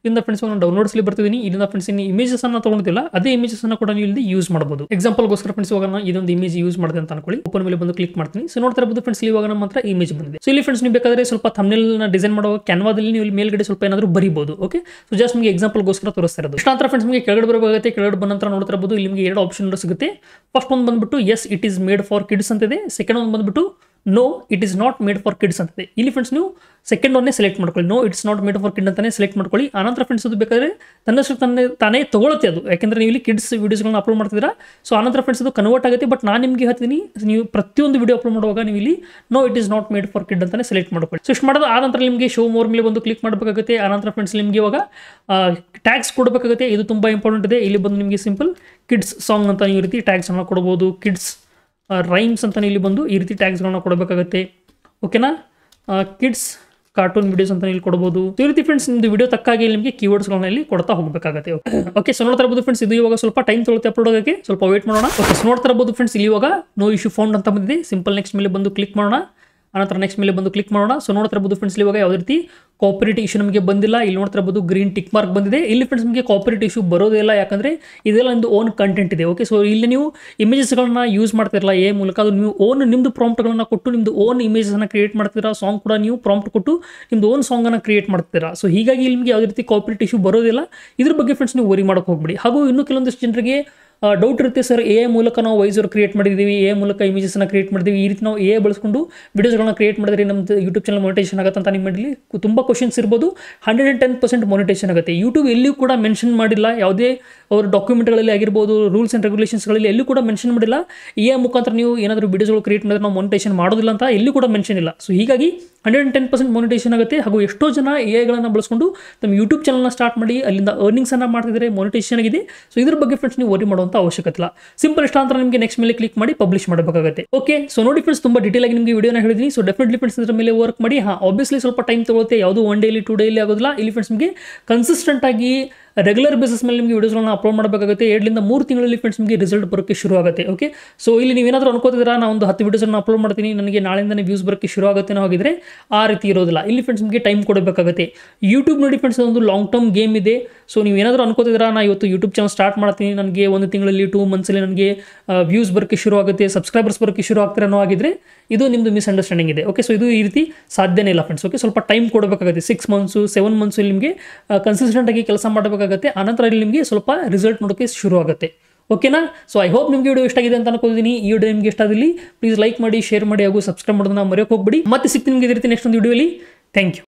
ಇಂದ ಫ್ರೆಂಡ್ಸ್ ಡೌನ್ಲೋಡ್ಸ್ ಡೌನ್ಲೋಡ್ಸ್ಲಿ ಬರ್ತಿದ್ದೀನಿ ಇದರಿಂದ ಫ್ರೆಂಡ್ಸ್ ಇನ್ನು ಇಮೇಜಸ್ ಅನ್ನ ತಗೊಂಡಿಲ್ಲ ಅದೇ ಇಮೇಜಸ್ ಅನ್ನ ಕೂಡ ನೀವು ಇಲ್ಲಿ ಯೂಸ್ ಮಾಡಬಹುದು ಎಕ್ಸಾಂಪಲ್ ಗೋಸ್ಕರ ಫ್ರೆಂಡ್ಸ್ ಇವಾಗ ಇದೊಂದು ಇಮೇಜ್ ಯೂಸ್ ಮಾಡಿದೆ ಅಂತ ಅನ್ಕೊಳ್ಳಿ ಓಪನ್ ಮೇಲೆ ಬಂದು ಕ್ಲಿಕ್ ಮಾಡ್ತೀನಿ ಸೊ ನೋಡ್ತಾ ಇರಬಹುದು ಫ್ರೆಂಡ್ಸ್ ಇವಾಗ ನಮ್ಮ ಹತ್ರ ಇಮೇಜ್ ಬಂದಿದೆ ಸೊ ಇಲ್ಲಿ ಫ್ರೆಂಡ್ಸ್ ನೀವು ಬೇಕಾದ್ರೆ ಸ್ವಲ್ಪ ಥಮ್ನೆಲ್ ನ ಡಿಸೈನ್ ಮಾಡುವ ಕ್ಯಾನ್ವಾದಲ್ಲಿ ನೀವು ಮೇಲ್ಗಡೆ ಸ್ವಲ್ಪ ಏನಾದರೂ ಬರಿಬಹುದು ಓಕೆ ಸೊ ಜಸ್ಟ್ ನಿಮಗೆ ಗೋಸ್ಕರ ತೋರಿಸ್ತಾ ಇರೋದು ಅಂತ ಫ್ರೆಂಡ್ಸ್ ನಿಮಗೆ ಕೆಳಗಡೆ ಬರಬೇಕಾಗುತ್ತೆ ಕೆಳಗಡೆ ಬಂದ ನಂತರ ನೋಡ್ತಾ ಇರಬಹುದು ಇಲ್ಲಿ ನಿಮಗೆ ಎರಡು ಆಪ್ಷನ್ ಸಿಗುತ್ತೆ ಫಸ್ಟ್ ಒಂದು ಬಂದ್ಬಿಟ್ಟು yes it is made for kids ಅಂತ ಇದೆ ಸೆಕೆಂಡ್ ಒಂದು ಬಂದ್ಬಿಟ್ಟು no it is not made for kids ಅಂತಿದೆ ಇಲ್ಲಿ ಫ್ರೆಂಡ್ಸ್ ನೀವು ಸೆಕೆಂಡ್ ಒನ್ನೇ ಸೆಲೆಕ್ಟ್ ಮಾಡ್ಕೊಳ್ಳಿ no it's not made for kid ಅಂತಲೇ ಸೆಲೆಕ್ಟ್ ಮಾಡ್ಕೊಳ್ಳಿ ಆನಂತರ ಫ್ರೆಂಡ್ಸ್ ಅದು ಬೇಕಾದರೆ ತನ್ನಷ್ಟು ತನ್ನ ತಾನೇ ತೊಗೊಳುತ್ತೆ ಅದು ಯಾಕೆಂದರೆ ನೀವು ಇಲ್ಲಿ ಕಿಡ್ಸ್ ವೀಡಿಯೋಸ್ಗಳನ್ನ ಅಪ್ಲೋಡ್ ಮಾಡ್ತಿದ್ದೀರಾ ಸೊ ಆನಂತರ ಫ್ರೆಂಡ್ಸ್ ಅದು ಕನ್ವರ್ಟ್ ಆಗುತ್ತೆ ಬಟ್ ನಾನು ನಿಮಗೆ ಹೇಳ್ತೀನಿ ನೀವು ಪ್ರತಿಯೊಂದು ವೀಡಿಯೋ ಅಪ್ಲೋಡ್ ಮಾಡುವಾಗ ನೀವು ಇಲ್ಲಿ no it is not made for kid ಅಂತಲೇ ಸೆಲೆಕ್ಟ್ ಮಾಡ್ಕೊಳ್ಳಿ ಸೊ ಇಷ್ಟು ಮಾಡೋದು ಆ ನಂತರ ನಿಮಗೆ ಶೋ ಮೋರ್ ಮೇಲೆ ಬಂದು ಕ್ಲಿಕ್ ಮಾಡಬೇಕಾಗುತ್ತೆ ಆನಂತರ ಫ್ರೆಂಡ್ಸ್ ನಿಮಗೆ ಇವಾಗ ಟ್ಯಾಗ್ಸ್ ಕೊಡಬೇಕಾಗುತ್ತೆ ಇದು ತುಂಬ ಇಂಪಾರ್ಟೆಂಟ್ ಇದೆ ಇಲ್ಲಿ ಬಂದು ನಿಮಗೆ ಸಿಂಪಲ್ ಕಿಡ್ಸ್ ಸಾಂಗ್ ಅಂತ ಈ ರೀತಿ ಅನ್ನ ಕೊಡ್ಬೋದು ಕಿಡ್ಸ್ ರೈಮ್ಸ್ ಅಂತ ಇಲ್ಲಿ ಬಂದು ಈ ರೀತಿ ಟ್ಯಾಗ್ಸ್ಗಳನ್ನ ಕೊಡಬೇಕಾಗತ್ತೆ ಓಕೆನಾ ಕಿಡ್ಸ್ ಕಾರ್ಟೂನ್ ವಿಡಿಯೋಸ್ ಅಂತ ಇಲ್ಲಿ ಕೊಡಬಹುದು ಈ ರೀತಿ ಫ್ರೆಂಡ್ಸ್ ನಿಮ್ದು ವಿಡಿಯೋ ತಕ್ಕಾಗಿ ನಿಮಗೆ ಕೀವರ್ಡ್ಸ್ಗಳನ್ನ ಇಲ್ಲಿ ಕೊಡ್ತಾ ಹೋಗಬೇಕಾಗುತ್ತೆ ಓಕೆ ಸೊ ನೋಡ್ತಾ ಇರಬಹುದು ಫ್ರೆಂಡ್ಸ್ ಇದು ಇವಾಗ ಸ್ವಲ್ಪ ಟೈಮ್ ತೊಳುತ್ತೆ ಅಪ್ಲೋಡ್ ಆಗಿ ಸ್ವಲ್ಪ ವೇಟ್ ಮಾಡೋಣ ಓಕೆ ಸೊ ನೋಡ್ತಾ ಇರಬಹುದು ಫ್ರೆಂಡ್ಸ್ ಇಲ್ಲಿ ಇವಾಗ ನೋ ಇಶ್ಯೂ ಫೌಂಡ್ ಅಂತ ಬಂದಿದೆ ಸಿಂಪಲ್ ನೆಕ್ಸ್ಟ್ ಮೇಲೆ ಬಂದು ಕ್ಲಿಕ್ ಮಾಡೋಣ ಆನಂತರ ನೆಕ್ಸ್ಟ್ ಮೇಲೆ ಬಂದು ಕ್ಲಿಕ್ ಮಾಡೋಣ ಸೊ ಇರಬಹುದು ಫ್ರೆಂಡ್ಸ್ ಇವಾಗ ಯಾವ ರೀತಿ ಕಾಪರೇಟ್ ಇಶ್ಯೂ ನಮಗೆ ಬಂದಿಲ್ಲ ಇಲ್ಲಿ ಇರಬಹುದು ಗ್ರೀನ್ ಟಿಕ್ ಮಾರ್ಕ್ ಬಂದಿದೆ ಇಲ್ಲಿ ಫ್ರೆಂಡ್ಸ್ ನಿಮಗೆ ಕಾಪರೇಟ್ ಇಶ್ಯೂ ಬರೋದಿಲ್ಲ ಯಾಕಂದರೆ ಇದೆಲ್ಲ ಒಂದು ಓನ್ ಕಂಟೆಂಟ್ ಇದೆ ಓಕೆ ಸೊ ಇಲ್ಲಿ ನೀವು ಇಮೇಜಸ್ಗಳನ್ನ ಯೂಸ್ ಮಾಡ್ತಿರಲ್ಲ ಏ ಮೂಲಕ ಅದು ನೀವು ಓನ್ ಪ್ರಾಂಪ್ಟ್ ಪ್ರಾಂಪ್ಟ್ಗಳನ್ನ ಕೊಟ್ಟು ನಿಮ್ದು ಓನ್ ಇಮೇಜಸ್ನ ಕ್ರಿಯೇಟ್ ಮಾಡ್ತೀರಾ ಸಾಂಗ್ ಕೂಡ ನೀವು ಪ್ರಾಂಪ್ಟ್ ಕೊಟ್ಟು ನಿಮ್ದು ಓನ್ ಸಾಂಗನ್ನು ಕ್ರಿಯೇಟ್ ಮಾಡ್ತೀರಾ ಸೊ ಹೀಗಾಗಿ ನಿಮಗೆ ಯಾವ ರೀತಿ ಕಾಪರೇಟ್ ಇಶ್ಯೂ ಬರೋದಿಲ್ಲ ಇದ್ರ ಬಗ್ಗೆ ಫ್ರೆಂಡ್ಸ್ ನೀವು ವರಿ ಮಾಡೋಕೆ ಹೋಗ್ಬಿಡಿ ಹಾಗೂ ಇನ್ನೂ ಕೆಲವೊಂದಷ್ಟು ಜನರಿಗೆ ಡೌಟ್ ಇರುತ್ತೆ ಸರ್ ಎ ಮೂಲಕ ನಾವು ವೈಸರ್ ಕ್ರಿಯೇಟ್ ಮಾಡಿದ್ದೀವಿ ಎ ಮೂಲಕ ಇಮೇಜಸ್ನ ಕ್ರಿಯೇಟ್ ಮಾಡಿದ್ದೀವಿ ಈ ರೀತಿ ನಾವು ಎ ಬಳಸ್ಕೊಂಡು ವಿಡಿಯೋಸ್ಗಳನ್ನ ಕ್ರಿಯೇಟ್ ಮಾಡಿದ್ರೆ ನಮ್ಮ ಯೂಟ್ಯೂಬ್ ಚಾನಲ್ ಮೊನಿಟೇಷನ್ ಆಗುತ್ತೆ ಅಂತ ನಿಮ್ಮಲ್ಲಿ ತುಂಬ ಕ್ವಶನ್ಸ್ ಇರ್ಬೋದು hundred and ten percent monetization ಆಗುತ್ತೆ ಯೂಟ್ಯೂಬ್ ಎಲ್ಲಿಯೂ ಕೂಡ ಮೆನ್ಷನ್ ಮಾಡಿಲ್ಲ ಯಾವುದೇ ಅವರು ಡಾಕ್ಯುಮೆಂಟ್ಗಳಲ್ಲಿ ಆಗಿರ್ಬೋದು ರೂಲ್ಸ್ ಆ್ಯಂಡ್ ರೆಗ್ಯುಲೇಷನ್ಸ್ಗಳಲ್ಲಿ ಎಲ್ಲೂ ಕೂಡ ಮೆನ್ಷನ್ ಮಾಡಿಲ್ಲ ಎ ಮುಖಾಂತರ ನೀವು ಏನಾದರೂ ವೀಡಿಯೋಸ್ಗಳು ಕ್ರಿಯೇಟ್ ಮಾಡಿದ್ರೆ ನಾವು ಮೊನಿಟೇಷನ್ ಮಾಡೋದಿಲ್ಲ ಅಂತ ಎಲ್ಲೂ ಕೂಡ ಮೆನ್ಷನ್ ಇಲ್ಲ ಸೊ ಹೀಗಾಗಿ hundred and ten percent monetization ಆಗುತ್ತೆ ಹಾಗೂ ಎಷ್ಟೋ ಜನ ಎಗಳನ್ನು ಬಳಸ್ಕೊಂಡು ತಮ್ಮ ಯೂಟ್ಯೂಬ್ ಚಾನಲ್ನ ಸ್ಟಾರ್ಟ್ ಮಾಡಿ ಅಲ್ಲಿಂದ ಅರ್ನಿಂಗ್ಸ್ ಅರ್ನಿಂಗ್ಸನ್ನು ಮಾಡ್ತಿದ್ದಾರೆ ಮೊನಿಟೇಷನ್ ಆಗಿದೆ ಸೊ ಇದ್ರ ಬಗ್ಗೆ ಫ್ರೆಂಡ್ಸ್ ನೀವು ವರಿ ಮಾಡೋ ಮಾಡುವಂತ ಅವಶ್ಯಕತೆ ಸಿಂಪಲ್ ಇಷ್ಟ ಅಂತ ನಿಮಗೆ ನೆಕ್ಸ್ಟ್ ಮೇಲೆ ಕ್ಲಿಕ್ ಮಾಡಿ ಪಬ್ಲಿಷ್ ಮಾಡಬೇಕಾಗುತ್ತೆ ಓಕೆ ಸೊ ನೋಡಿ ಫ್ರೆಂಡ್ಸ್ ತುಂಬಾ ಡೀಟೇಲ್ ಆಗಿ ನಿಮಗೆ ವಿಡಿಯೋನ ಹೇಳಿದೀನಿ ಸೊ ಡೆಫಿನೆಟ್ಲಿ ಫ್ರೆಂಡ್ಸ್ ಇದರ ಮೇಲೆ ವರ್ಕ್ ಮಾಡಿ ಹಾ ಆಬ್ವಿಯಸ್ಲಿ ಸ್ವಲ್ಪ ಟೈಮ್ ತಗೊಳುತ್ತೆ ಯಾವುದು ಒನ್ ಡೇಲಿ ಟೂ ಡೇಲಿ ಆಗೋದಿಲ್ಲ ಇಲ್ಲಿ ಫ್ರೆಂಡ್ಸ್ ನಿಮಗೆ ಕನ್ಸಿಸ್ಟೆಂಟ್ ಆಗಿ ರೆಗ್ಯುಲರ್ ಬೇಸಿಸ್ ಮೇಲೆ ನಿಮಗೆ ವೀಡಿಯೋಸ್ಗಳನ್ನ ಅಪ್ಲೋಡ್ ಮಾಡಬೇಕಾಗುತ್ತೆ ಎರಡರಿಂದ ಮೂರು ತಿಂಗಳಲ್ಲಿ ಫ್ರೆಂಡ್ಸ್ ನಿಮಗೆ ರಿಸಲ್ಟ್ ಬರೋಕ್ಕೆ ಶುರು ಆಗುತ್ತೆ ಓಕೆ ಸೊ ಇಲ್ಲಿ ನೀವೇನಾದರೂ ಅನ್ಕೋತಿದ್ದೀರಾ ನಾನು ಒಂದು ಹತ್ತು ವೀಡಿಯೋಸ್ನ ಅಪ್ಲೋಡ್ ಮಾಡ್ತೀನಿ ನನಗೆ ನಾಳೆಯಿಂದನೇ ವ್ಯೂಸ್ ಬರೋಕ್ಕೆ ಶುರು ಆಗುತ್ತೆ ಹೋಗಿದ್ರೆ ಆ ರೀತಿ ಇರೋದಿಲ್ಲ ಇಲ್ಲಿ ಫ್ರೆಂಡ್ಸ್ ನಿಮಗೆ ಟೈಮ್ ಕೊಡಬೇಕಾಗುತ್ತೆ ಯೂಟ್ಯೂಬ್ ನೋಡಿ ಫ್ರೆಂಡ್ಸ್ ಒಂದು ಲಾಂಗ್ ಟರ್ಮ್ ಗೇಮ್ ಇದೆ ಸೊ ನೀವು ಏನಾದರೂ ಅನ್ಕೋತಿದ್ದೀರಾ ನಾನು ಇವತ್ತು ಯೂಟ್ಯೂಬ್ ಚಾನಲ್ ಸ್ಟಾರ್ಟ್ ಮಾಡ್ತೀನಿ ನನಗೆ ಒಂದು ತಿಂಗಳಲ್ಲಿ ಟೂ ಮಂತ್ಸಲ್ಲಿ ನನಗೆ ವ್ಯೂಸ್ ಬರೋಕ್ಕೆ ಶುರು ಆಗುತ್ತೆ ಸಬ್ಸ್ಕ್ರೈಬರ್ಸ್ ಬರೋಕ್ಕೆ ಶುರು ಆಗ್ತಾರೆ ಅನ್ನೋ ಆಗಿದ್ರೆ ಇದು ನಿಮ್ಮದು ಮಿಸ್ಅಂಡರ್ಸ್ಟ್ಯಾಂಡಿಂಗ್ ಇದೆ ಓಕೆ ಸೊ ಇದು ಈ ರೀತಿ ಸಾಧ್ಯನೇ ಇಲ್ಲ ಫ್ರೆಂಡ್ಸ್ ಓಕೆ ಸ್ವಲ್ಪ ಟೈಮ್ ಕೊಡಬೇಕಾಗುತ್ತೆ ಸಿಕ್ಸ್ ಮಂತ್ಸು ಸೆವೆನ್ ಮಂತ್ಸು ನಿಮಗೆ ಕನ್ಸಿಸ್ಟೆಂಟ್ ಆಗಿ ಕೆಲಸ ಮಾಡಬೇಕಾಗುತ್ತೆ ಆನಂತರ ಇಲ್ಲಿ ನಿಮಗೆ ಸ್ವಲ್ಪ ರಿಸಲ್ಟ್ ನೋಡೋಕೆ ಶುರು ಆಗುತ್ತೆ ಓಕೆನಾ ಸೊ ಐ ಹೋಪ್ ನಿಮಗೆ ವಿಡಿಯೋ ಇಷ್ಟ ಆಗಿದೆ ಅಂತ ಅನ್ಕೋತೀನಿ ಈ ವಿಡಿಯೋ ನಿಮಗೆ ಇಷ್ಟ ಆಗಲಿ ಪ್ಲೀಸ್ ಲೈಕ್ ಮಾಡಿ ಶೇರ್ ಮಾಡಿ ಹಾಗೂ ಸಬ್ಸ್ಕ್ರೈಬ್ ಮಾಡೋದನ್ನ ಮರೆಯೋಕೆ ಹೋಗ್ಬಿಡಿ ಮತ್ತೆ ಸಿಗ್ತೀನಿ ನಿಮಗೆ ರೀತಿ ನೆಕ್ಸ್ಟ್ ಒಂದು ವಿಡಿಯೋಲಿ ಥ್ಯಾಂಕ್ ಯು